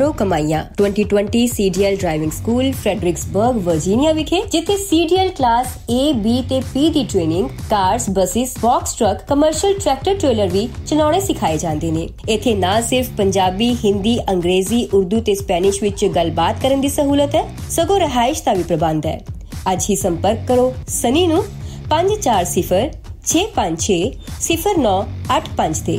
ਕਰੋ ਕਮਾਈਆਂ 2020 CDL driving school Fredericksburg Virginia ਵਿਖੇ ਜਿੱਥੇ CDL ਕਲਾਸ A B ਤੇ P ਦੀ training cars buses box truck commercial tractor trailer ਵੀ ਚਲਾਉਣੇ ਸਿਖਾਏ ਜਾਂਦੇ ਨੇ ਇੱਥੇ ਨਾ ਸਿਰਫ ਪੰਜਾਬੀ ਹਿੰਦੀ ਅੰਗਰੇਜ਼ੀ ਉਰਦੂ ਤੇ ਸਪੈਨਿਸ਼ ਵਿੱਚ ਗੱਲਬਾਤ ਕਰਨ ਦੀ ਸਹੂਲਤ ਹੈ ਸਗੋਂ ਰਹਾਇਸ਼ ਦਾ ਵੀ ਪ੍ਰਬੰਧ ਹੈ ਅੱਜ ਹੀ ਸੰਪਰਕ ਕਰੋ ਸਨੀ ਨੂੰ 540 656 0985 ਤੇ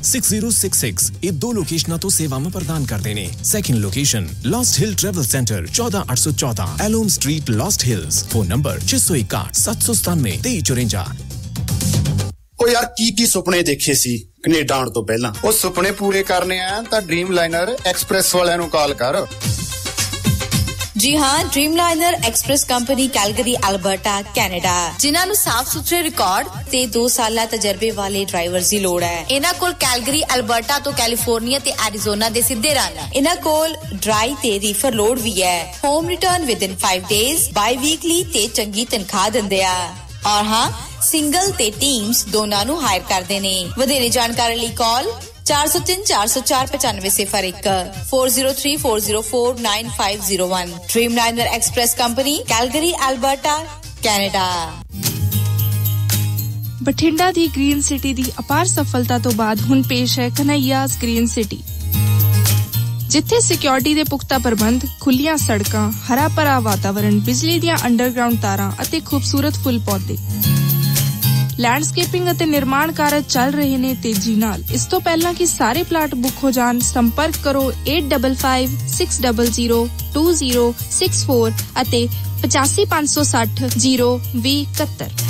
6066 ਇਹ ਦੋ ਲੋਕੇਸ਼ਨਾਂ ਤੋਂ ਸੇਵਾਵਾਂ ਪ੍ਰਦਾਨ ਕਰਦੇ ਨੇ second location Lost Hill travel centre 14814 ਐਲੋਮ street Lost Hills phone number 6614793354 ਉਹ ਯਾਰ ਕੀ ਕੀ ਸੁਪਨੇ ਦੇਖੇ ਸੀ ਕੈਨੇਡਾ ਆਉਣ ਤੋਂ ਪਹਿਲਾਂ ਉਹ ਸੁਪਨੇ ਪੂਰੇ ਕਰਨੇ ਆ ਤਾਂ ਡ੍ਰੀਮ ਲਾਈਨਰ ਐਕਸਪ੍ਰੈਸ ਵਾਲਿਆਂ ਨੂੰ ਕਾਲ ਕਰ ਜੀ ਹਾਂ Dreamliner Express company Calgary Alberta Canada ਜਿਨ੍ਹਾਂ ਨੂੰ ਸਾਫ਼ ਸੁਥਰੇ ਰਿਕਾਰਡ ਤੇ 2 ਸਾਲਾ ਤਜਰਬੇ ਵਾਲੇ ਡਰਾਈਵਰਸ ਦੀ ਲੋੜ ਹੈ ਇਹਨਾਂ ਕੋਲ ਕੈਲਗਰੀ ਅਲਬਰਟਾ ਤੋਂ ਕੈਲੀਫੋਰਨੀਆ ਤੇ ਐਰੀਜ਼ੋਨਾ ਦੇ ਸਿੱਧੇ ਰਨ ਇਹਨਾਂ ਕੋਲ ਡਰਾਈ ਤੇ ਰੀਫਰ ਲੋਡ ਵੀ ਹੈ home return within 5 days biweekly ਤੇ ਚੰਗੀ ਤਨਖਾਹ ਦਿੰਦੇ ਆ ਔਰ ਹਾਂ ਸਿੰਗਲ ਤੇ ਟੀਮਸ ਦੋਨਾਂ ਨੂੰ ਹਾਇਰ ਕਰਦੇ ਨੇ ਵਧੇਰੇ ਜਾਣਕਾਰੀ ਲਈ call 4034049501 Dreamliner Express company Calgary Alberta Canada Bathinda ਦੀ ਗ੍ਰੀਨ ਸਿਟੀ ਦੀ ਅਪਾਰ ਸਫਲਤਾ ਤੋਂ ਬਾਅਦ ਹੁਣ ਪੇਸ਼ ਹੈ ਕਨਈਆਸ ਗ੍ਰੀਨ ਸਿਟੀ ਜਿੱਥੇ ਸਿਕਿਉਰਿਟੀ ਦੇ ਪੁਖਤਾ ਪ੍ਰਬੰਧ, ਖੁੱਲੀਆਂ ਸੜਕਾਂ, ਹਰਾ ਭਰਾ ਵਾਤਾਵਰਣ, ਬਿਜਲੀ ਦੀਆਂ ਅੰਡਰਗਰਾਉਂਡ ਤਾਰਾਂ ਅਤੇ ਖੂਬਸੂਰਤ ਫੁੱਲ ਪੌਦੇ ਲੈਂਡਸਕੇਪਿੰਗ ਅਤੇ ਨਿਰਮਾਣ ਕਾਰਜ ਚੱਲ ਰਹੇ ਨੇ ਤੇਜ਼ੀ ਨਾਲ ਇਸ ਤੋਂ ਪਹਿਲਾਂ ਕਿ ਸਾਰੇ ਪਲਾਟ ਬੁੱਕ ਹੋ ਜਾਣ ਸੰਪਰਕ ਕਰੋ 8556002064 ਅਤੇ 8556002071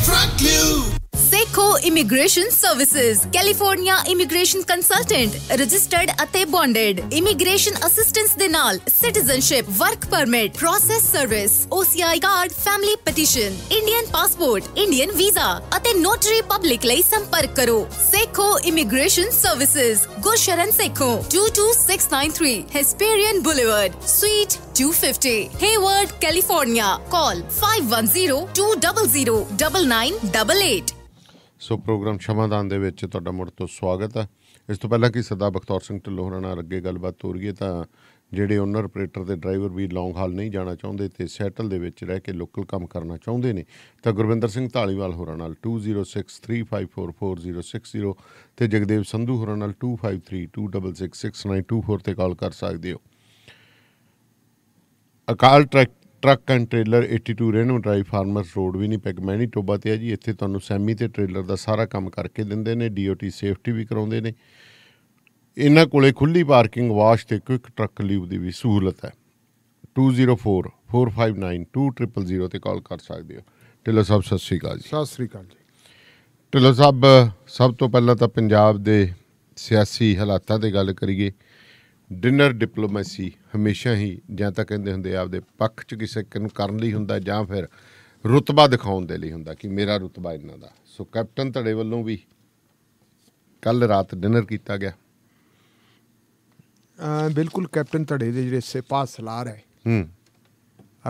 Fuck You! Sekhon immigration services California immigration consultant registered ਅਤੇ ਬੌਂਡਡ ਇਮੀਗ੍ਰੇਸ਼ਨ ਅਸਿਸਟੈਂਸ ਦੇ ਨਾਲ citizenship work permit process service OCI card family petition Indian passport Indian visa ਅਤੇ ਨੋਟਰੀ ਪਬਲਿਕ ਲਈ ਸੰਪਰਕ ਕਰੋ Sekhon immigration services Gursharan Sekhon 22693 Hesperian Boulevard Suite 250 Hayward California call 510 200 9988 so programme Shamadan ਦੇ ਵਿੱਚ ਤੁਹਾਡਾ ਮੁੜ ਤੋਂ ਸਵਾਗਤ ਹੈ ਇਸ ਤੋਂ ਪਹਿਲਾਂ ਕਿ ਸਰਦਾਰ ਬਖਤੌਰ ਸਿੰਘ ਢਿੱਲੋਂ ਹੋਰਾਂ ਨਾਲ ਅੱਗੇ ਗੱਲਬਾਤ ਹੋ ਰਹੀ ਹੈ ਤਾਂ ਜਿਹੜੇ ਓਨਰ ਆਪਰੇਟਰ ਤੇ ਡਰਾਈਵਰ ਵੀ ਲੌਂਗ ਹਾਲ ਨਹੀਂ ਜਾਣਾ ਚਾਹੁੰਦੇ ਤੇ ਸੈਟਲ ਦੇ ਵਿੱਚ ਰਹਿ ਕੇ ਲੋਕਲ ਕੰਮ ਕਰਨਾ ਚਾਹੁੰਦੇ ਨੇ ਤਾਂ ਗੁਰਵਿੰਦਰ ਸਿੰਘ ਢਾਲੀਵਾਲ ਹੋਰਾਂ ਨਾਲ 2063544060 ਤੇ ਜਗਦੇਵ ਸੰਧੂ ਹੋਰਾਂ ਨਾਲ 2532666924 ਤੇ ਕਾਲ ਕਰ ਸਕਦੇ ਹੋ Akal track truck and trailer 82 Reno drive Farmers road ਵੀ ਨਹੀਂ ਪੈਗ ਮੈਨੀ ਟੋਬਾ ਤੇ ਆ ਜੀ ਇੱਥੇ ਤੁਹਾਨੂੰ ਸੈਮੀ ਤੇ ਟ੍ਰੇਲਰ ਦਾ ਸਾਰਾ ਕੰਮ ਕਰਕੇ ਦਿੰਦੇ ਨੇ ਡੀਓਟੀ ਸੇਫਟੀ ਵੀ ਕਰਾਉਂਦੇ ਨੇ ਇਹਨਾਂ ਕੋਲੇ ਖੁੱਲੀ ਪਾਰਕਿੰਗ ਵਾਸ਼ ਤੇ ਕੁਇਕ ਟਰੱਕ ਲੀਵ ਦੀ ਵੀ ਸਹੂਲਤ ਹੈ 2044592000 ਤੇ ਕਾਲ ਕਰ ਸਕਦੇ ਹੋ ਟਿਲਰ ਸਾਹਿਬ ਸਤਿ ਸ੍ਰੀ ਅਕਾਲ ਜੀ ਸਤਿ ਸ੍ਰੀ ਅਕਾਲ ਜੀ ਟਿਲਰ ਸਾਹਿਬ ਸਭ ਤੋਂ ਪਹਿਲਾਂ ਤਾਂ ਪੰਜਾਬ ਦੇ ਸਿਆਸੀ ਹਾਲਾਤਾਂ ਤੇ ਗੱਲ ਕਰੀਏ ਡਿਨਰ ਡਿਪਲੋਮੇਸੀ ਹਮੇਸ਼ਾ ਹੀ ਜਾਂ ਤਾਂ ਕਹਿੰਦੇ ਹੁੰਦੇ ਆਪਦੇ ਪੱਖ 'ਚ ਕਿਸੇ ਨੂੰ ਕਰਨ ਲਈ ਹੁੰਦਾ ਜਾਂ ਫਿਰ ਰੁਤਬਾ ਦਿਖਾਉਣ ਦੇ ਲਈ ਹੁੰਦਾ ਕਿ ਮੇਰਾ ਰੁਤਬਾ ਇੰਨਾ ਦਾ ਸੋ ਕੈਪਟਨ ਧੜੇ ਵੱਲੋਂ ਵੀ ਕੱਲ ਰਾਤ ਡਿਨਰ ਕੀਤਾ ਗਿਆ ਬਿਲਕੁਲ ਕੈਪਟਨ ਧੜੇ ਦੇ ਜਿਹੜੇ ਸਿਪਾਹ ਸਲਾਰ ਹੈ ਹੂੰ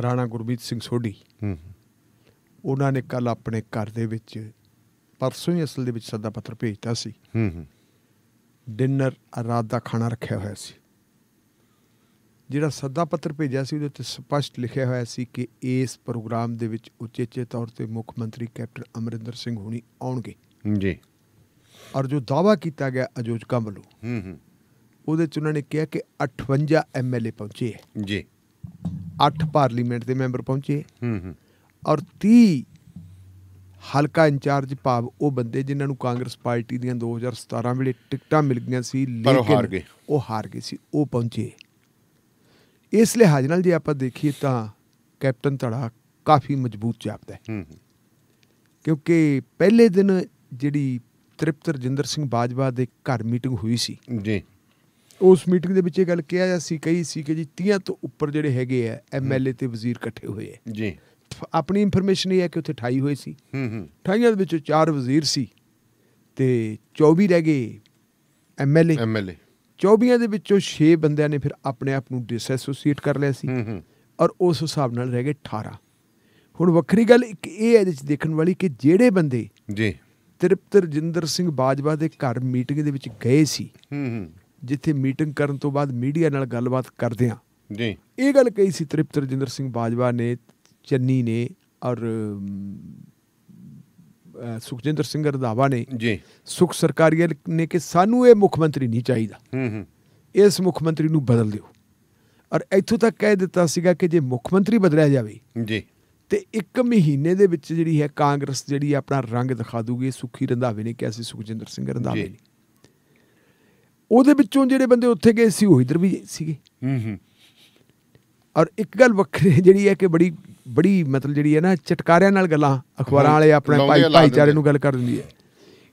ਰਾਣਾ ਗੁਰਮੀਤ ਸਿੰਘ ਸੋਢੀ ਹੂੰ ਉਹਨਾਂ ਨੇ ਕੱਲ ਆਪਣੇ ਘਰ ਦੇ ਵਿੱਚ ਪਰਸੋਂ ਹੀ ਅਸਲ ਦੇ ਵਿੱਚ ਸੱਦਾ ਪੱਤਰ ਭੇਜਤਾ ਸੀ ਹੂੰ ਹੂੰ ਡਿਨਰ ਰਾਤ ਦਾ ਖਾਣਾ ਰੱਖਿਆ ਹੋਇਆ ਸੀ ਜਿਹੜਾ ਸੱਦਾ ਪੱਤਰ ਭੇਜਿਆ ਸੀ ਉਹਦੇ ਉੱਤੇ ਸਪਸ਼ਟ ਲਿਖਿਆ ਹੋਇਆ ਸੀ ਕਿ ਇਸ ਪ੍ਰੋਗਰਾਮ ਦੇ ਵਿੱਚ ਉਚੇਚੇ ਤੌਰ ਤੇ ਮੁੱਖ ਮੰਤਰੀ ਕੈਪਟਨ ਅਮਰਿੰਦਰ ਸਿੰਘ ਹੁਣੀ ਆਉਣਗੇ ਜੀ ਔਰ ਜੋ ਦਾਵਾ ਕੀਤਾ ਗਿਆ ਅਜੋਜਕਾਂ ਵੱਲੋਂ ਹੂੰ ਹੂੰ ਉਹਦੇ ਚ ਉਹਨਾਂ ਨੇ ਕਿਹਾ ਕਿ 58 ਐਮਐਲਏ ਪਹੁੰਚੇ ਹੈ ਜੀ 8 ਪਾਰਲੀਮੈਂਟ ਦੇ ਮੈਂਬਰ ਪਹੁੰਚੇ ਹੂੰ ਹੂੰ ਔਰ 30 ਹਲਕਾ ਇੰਚਾਰਜ ਭਾਵ ਉਹ ਬੰਦੇ ਜਿਨ੍ਹਾਂ ਨੂੰ ਕਾਂਗਰਸ ਪਾਰਟੀ ਦੀਆਂ 2017 ਵੇਲੇ ਟਿਕਟਾਂ ਮਿਲ ਗਈਆਂ ਸੀ ਲੇਕਿਨ ਉਹ ਹਾਰ ਗਏ ਸੀ ਉਹ ਪਹੁੰਚੇ ਇਸ ਲਿਹਾਜ਼ ਨਾਲ ਜੇ ਆਪਾਂ ਦੇਖੀਏ ਤਾਂ ਕੈਪਟਨ ਧੜਾ ਕਾਫੀ ਮਜ਼ਬੂਤ ਜਾਪਦਾ ਹੈ ਕਿਉਂਕਿ ਪਹਿਲੇ ਦਿਨ ਜਿਹੜੀ ਤ੍ਰਿਪਤ ਰਜਿੰਦਰ ਸਿੰਘ ਬਾਜਵਾ ਦੇ ਘਰ ਮੀਟਿੰਗ ਹੋਈ ਸੀ ਜੀ ਉਸ ਮੀਟਿੰਗ ਦੇ ਵਿੱਚ ਇਹ ਗੱਲ ਕਿਹਾ ਜਾਂ ਸੀ ਕਹੀ ਸੀ ਕਿ ਜੀ 30 ਤੋਂ ਉੱਪਰ ਜਿਹੜੇ ਹੈਗੇ ਆ ਐਮਐਲਏ ਤੇ ਵਜ਼ੀਰ ਇਕੱਠੇ ਹੋਏ ਆ ਜੀ ਆਪਣੀ ਇਨਫੋਰਮੇਸ਼ਨ ਇਹ ਹੈ ਕਿ ਉੱਥੇ 28 ਹੋਏ ਸੀ ਹੂੰ ਹੂੰ 28 ਦੇ ਵਿੱਚੋਂ 4 ਵਜ਼ੀਰ ਸੀ ਤੇ 24 ਰਹਿ ਗਏ ਐਮਐਲਏ ਐਮਐਲਏ 24 ਦੇ ਵਿੱਚੋਂ 6 ਬੰਦਿਆਂ ਨੇ ਫਿਰ ਆਪਣੇ ਆਪ ਨੂੰ ਡਿਸਐਸੋਸੀਏਟ ਕਰ ਲਿਆ ਸੀ ਔਰ ਉਸ ਹਿਸਾਬ ਨਾਲ ਰਹਿ ਗਏ 18 ਹੁਣ ਵੱਖਰੀ ਗੱਲ ਇੱਕ ਇਹ ਹੈ ਜਿਸ ਦੇਖਣ ਵਾਲੀ ਕਿ ਜਿਹੜੇ ਬੰਦੇ ਜੀ ਤ੍ਰਿਪਤ ਰਜਿੰਦਰ ਸਿੰਘ ਬਾਜਵਾ ਦੇ ਘਰ ਮੀਟਿੰਗ ਦੇ ਵਿੱਚ ਗਏ ਸੀ ਜਿੱਥੇ ਮੀਟਿੰਗ ਕਰਨ ਤੋਂ ਬਾਅਦ ਮੀਡੀਆ ਨਾਲ ਗੱਲਬਾਤ ਕਰਦੇ ਆ ਜੀ ਇਹ ਗੱਲ ਕਹੀ ਸੀ ਤ੍ਰਿਪਤ ਰਜਿੰਦਰ ਸਿੰਘ ਬਾਜਵਾ ਨੇ ਚੰਨੀ ਨੇ ਔਰ ਸੁਖਜਿੰਦਰ ਸਿੰਘ ਰਧਾਵਾ ਨੇ ਜੀ ਸੁਖ ਸਰਕਾਰੀ ਨੇ ਕਿ ਸਾਨੂੰ ਇਹ ਮੁੱਖ ਮੰਤਰੀ ਨਹੀਂ ਚਾਹੀਦਾ ਹੂੰ ਹੂੰ ਇਸ ਮੁੱਖ ਮੰਤਰੀ ਨੂੰ ਬਦਲ ਦਿਓ ਔਰ ਇੱਥੋਂ ਤੱਕ ਕਹਿ ਦਿੱਤਾ ਸੀਗਾ ਕਿ ਜੇ ਮੁੱਖ ਮੰਤਰੀ ਬਦਲਿਆ ਜਾਵੇ ਜੀ ਤੇ ਇੱਕ ਮਹੀਨੇ ਦੇ ਵਿੱਚ ਜਿਹੜੀ ਹੈ ਕਾਂਗਰਸ ਜਿਹੜੀ ਆਪਣਾ ਰੰਗ ਦਿਖਾ ਦੂਗੀ ਸੁਖੀ ਰੰਧਾਵੇ ਨੇ ਕਿਹਾ ਸੀ ਸੁਖਜਿੰਦਰ ਸਿੰਘ ਰੰਧਾਵੇ ਨੇ ਉਹਦੇ ਵਿੱਚੋਂ ਜਿਹੜੇ ਬੰਦੇ ਉੱਥੇ ਗਏ ਸੀ ਉਹ ਇਧਰ ਵੀ ਸੀਗੇ ਹੂੰ ਹੂੰ ਔਰ ਇੱਕ ਗੱਲ ਵੱਖਰੀ ਜਿਹੜੀ ਹੈ ਕਿ ਬੜੀ ਬੜੀ ਮਤਲਬ ਜਿਹੜੀ ਹੈ ਨਾ ਚਟਕਾਰਿਆਂ ਨਾਲ ਗੱਲਾਂ ਅਖਬਾਰਾਂ ਵਾਲੇ ਆਪਣੇ ਭਾਈ ਭਾਈਚਾਰੇ ਨੂੰ ਗੱਲ ਕਰ ਦਿੰਦੀ ਹੈ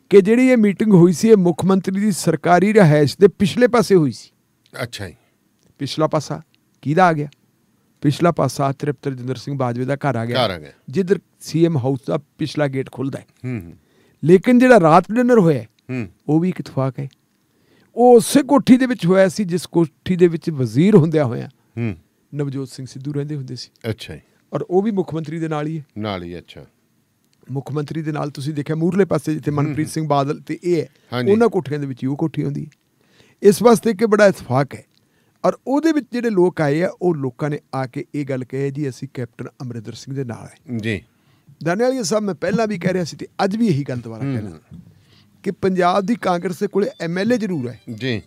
ਕਿ ਜਿਹੜੀ ਇਹ ਮੀਟਿੰਗ ਹੋਈ ਸੀ ਇਹ ਮੁੱਖ ਮੰਤਰੀ ਦੀ ਸਰਕਾਰੀ ਰਹਿائش ਦੇ ਪਿਛਲੇ ਪਾਸੇ ਹੋਈ ਸੀ ਅੱਛਾ ਜੀ ਪਿਛਲਾ ਪਾਸਾ ਕਿਹਦਾ ਆ ਗਿਆ ਪਿਛਲਾ ਪਾਸਾ ਤ੍ਰਿਪਤ ਰਜਿੰਦਰ ਸਿੰਘ ਬਾਜਵੇ ਦਾ ਘਰ ਆ ਗਿਆ ਜਿੱਧਰ ਸੀਐਮ ਹਾਊਸ ਦਾ ਪਿਛਲਾ ਗੇਟ ਖੁੱਲਦਾ ਹੈ ਹੂੰ ਲੇਕਿਨ ਜਿਹੜਾ ਰਾਤ ਡਿਨਰ ਹੋਇਆ ਹੂੰ ਉਹ ਵੀ ਇੱਕ ਇਤਫਾਕ ਹੈ ਉਹ ਉਸੇ ਕੋਠੀ ਦੇ ਵਿੱਚ ਹੋਇਆ ਸੀ ਜਿਸ ਕੋਠੀ ਦੇ ਵਿੱਚ ਵਜ਼ੀਰ ਹੁੰਦਿਆ ਹੋਇਆ ਹੂੰ ਨਵਜੋਤ ਸਿੰਘ ਸਿੱਧੂ ਰਹਿੰਦੇ ਹੁੰਦੇ ਸੀ ਅੱਛਾ ਜੀ ਔਰ ਉਹ ਵੀ ਮੁੱਖ ਮੰਤਰੀ ਦੇ ਨਾਲ ਹੀ ਹੈ ਨਾਲ ਹੀ ਅੱਛਾ ਮੁੱਖ ਮੰਤਰੀ ਦੇ ਨਾਲ ਤੁਸੀਂ ਦੇਖਿਆ ਮੂਰਲੇ ਪਾਸੇ ਜਿੱਥੇ ਮਨਪ੍ਰੀਤ ਸਿੰਘ ਬਾਦਲ ਤੇ ਇਹ ਹੈ ਉਹਨਾਂ ਕੋਠੀਆਂ ਦੇ ਵਿੱਚ ਉਹ ਕੋਠੀ ਹੁੰਦੀ ਇਸ ਵਾਸਤੇ ਕਿ ਬੜਾ ਇਤਫਾਕ ਹੈ ਔਰ ਉਹਦੇ ਵਿੱਚ ਜਿਹੜੇ ਲੋਕ ਆਏ ਆ ਉਹ ਲੋਕਾਂ ਨੇ ਆ ਕੇ ਇਹ ਗੱਲ ਕਹੀ ਜੀ ਅਸੀਂ ਕੈਪਟਨ ਅਮਰਿੰਦਰ ਸਿੰਘ ਦੇ ਨਾਲ ਹੈ ਜੀ ਵਾਲੀ ਸਾਹਿਬ ਮੈਂ ਪਹਿਲਾਂ ਵੀ ਕਹਿ ਰਿਹਾ ਸੀ ਤੇ ਅੱਜ ਵੀ ਇਹੀ ਗੱਲ ਦੁਬਾਰਾ ਕਹਿਣਾ ਕਿ ਪੰਜਾਬ ਦੀ ਕਾਂਗਰਸ ਦੇ ਕੋਲੇ ਐਮਐਲਏ ਜ਼ਰੂਰ ਹੈ ਜੀ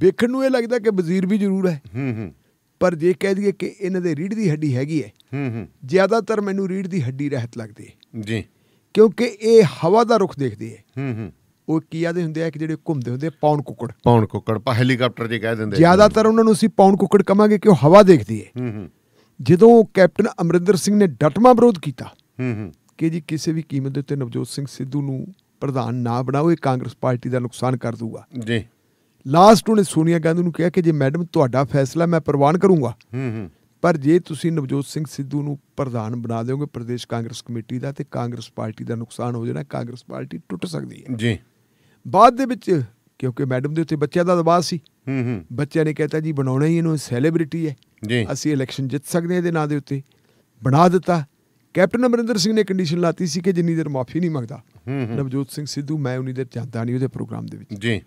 ਵੇਖਣ ਨੂੰ ਇਹ ਲੱਗਦਾ ਕਿ ਵਜ਼ੀਰ ਵੀ ਜ਼ਰੂਰ ਹੈ ਹੂੰ ਹੂੰ ਪਰ ਜੇ ਕਹਿ ਦਈਏ ਕਿ ਇਹਨਾਂ ਦੇ ਰੀੜ ਦੀ ਹੱਡੀ ਹੈਗੀ ਹੈ ਹੂੰ ਹੂੰ ਜ਼ਿਆਦਾਤਰ ਮੈਨੂੰ ਰੀੜ ਦੀ ਹੱਡੀ ਰਹਿਤ ਲੱਗਦੀ ਹੈ ਜੀ ਕਿਉਂਕਿ ਇਹ ਹਵਾ ਦਾ ਰੁਖ ਦੇਖਦੀ ਹੈ ਹੂੰ ਹੂੰ ਉਹ ਕੀ ਆਦੇ ਹੁੰਦੇ ਆ ਕਿ ਜਿਹੜੇ ਘੁੰਮਦੇ ਹੁੰਦੇ ਪੌਣ ਕੁੱਕੜ ਪੌਣ ਕੁੱਕੜ ਪਾ ਹੈਲੀਕਾਪਟਰ ਜੇ ਕਹਿ ਦਿੰਦੇ ਜ਼ਿਆਦਾਤਰ ਉਹਨਾਂ ਨੂੰ ਅਸੀਂ ਪੌਣ ਕੁੱਕੜ ਕਹਾਂਗੇ ਕਿ ਉਹ ਹਵਾ ਦੇਖਦੀ ਹੈ ਹੂੰ ਹੂੰ ਜਦੋਂ ਕੈਪਟਨ ਅਮਰਿੰਦਰ ਸਿੰਘ ਨੇ ਡਟਮਾ ਵਿਰੋਧ ਕੀਤਾ ਹੂੰ ਹੂੰ ਕਿ ਜੀ ਕਿਸੇ ਵੀ ਕੀਮਤ ਦੇ ਉੱਤੇ ਨਵਜੋਤ ਸਿੰਘ ਸਿੱਧੂ ਨੂੰ ਪ੍ਰਧਾਨ ਨਾ ਬਣਾਓ ਇਹ ਕਾਂਗਰਸ ਪਾਰਟੀ ਦਾ ਨੁਕਸਾਨ ਕਰ ਦੂਗਾ ਜੀ ਲਾਸਟ ਉਹਨੇ ਸੋਨੀਆ ਗਾਂਧੀ ਨੂੰ ਕਿਹਾ ਕਿ ਜੇ ਮੈਡਮ ਤੁਹਾਡਾ ਫੈਸਲਾ ਮੈਂ ਪ੍ਰਵਾਨ ਕਰੂੰਗਾ ਹੂੰ ਹੂੰ ਪਰ ਜੇ ਤੁਸੀਂ ਨਵਜੋਤ ਸਿੰਘ ਸਿੱਧੂ ਨੂੰ ਪ੍ਰਧਾਨ ਬਣਾ ਦਿਓਗੇ ਪ੍ਰਦੇਸ਼ ਕਾਂਗਰਸ ਕਮੇਟੀ ਦਾ ਤੇ ਕਾਂਗਰਸ ਪਾਰਟੀ ਦਾ ਨੁਕਸਾਨ ਹੋ ਜਾਣਾ ਕਾਂਗਰਸ ਪਾਰਟੀ ਟੁੱਟ ਸਕਦੀ ਹੈ ਜੀ ਬਾਅਦ ਦੇ ਵਿੱਚ ਕਿਉਂਕਿ ਮੈਡਮ ਦੇ ਉੱਤੇ ਬੱਚਿਆਂ ਦਾ ਦਬਾਅ ਸੀ ਹੂੰ ਹੂੰ ਬੱਚਿਆਂ ਨੇ ਕਹਿਤਾ ਜੀ ਬਣਾਉਣਾ ਹੀ ਇਹਨੂੰ ਸੈਲੀਬ੍ਰਿਟੀ ਹੈ ਜੀ ਅਸੀਂ ਇਲੈਕਸ਼ਨ ਜਿੱਤ ਸਕਦੇ ਹਾਂ ਇਹਦੇ ਨਾਂ ਦੇ ਉੱਤੇ ਬਣਾ ਦਿੱਤਾ ਕੈਪਟਨ ਅਮਰਿੰਦਰ ਸਿੰਘ ਨੇ ਕੰਡੀਸ਼ਨ ਲਾਤੀ ਸੀ ਕਿ ਜਿੰਨੀ ਦੇਰ ਮਾਫੀ ਨਹੀਂ ਮੰਗਦਾ ਨਵਜੋਤ ਸਿੰਘ ਸਿੱਧੂ ਮੈਂ ਉਨੀ ਦੇਰ ਜਾਂਦਾ ਨਹੀਂ ਉਹਦੇ ਪ੍ਰੋਗਰਾਮ ਦੇ ਵਿੱਚ ਜੀ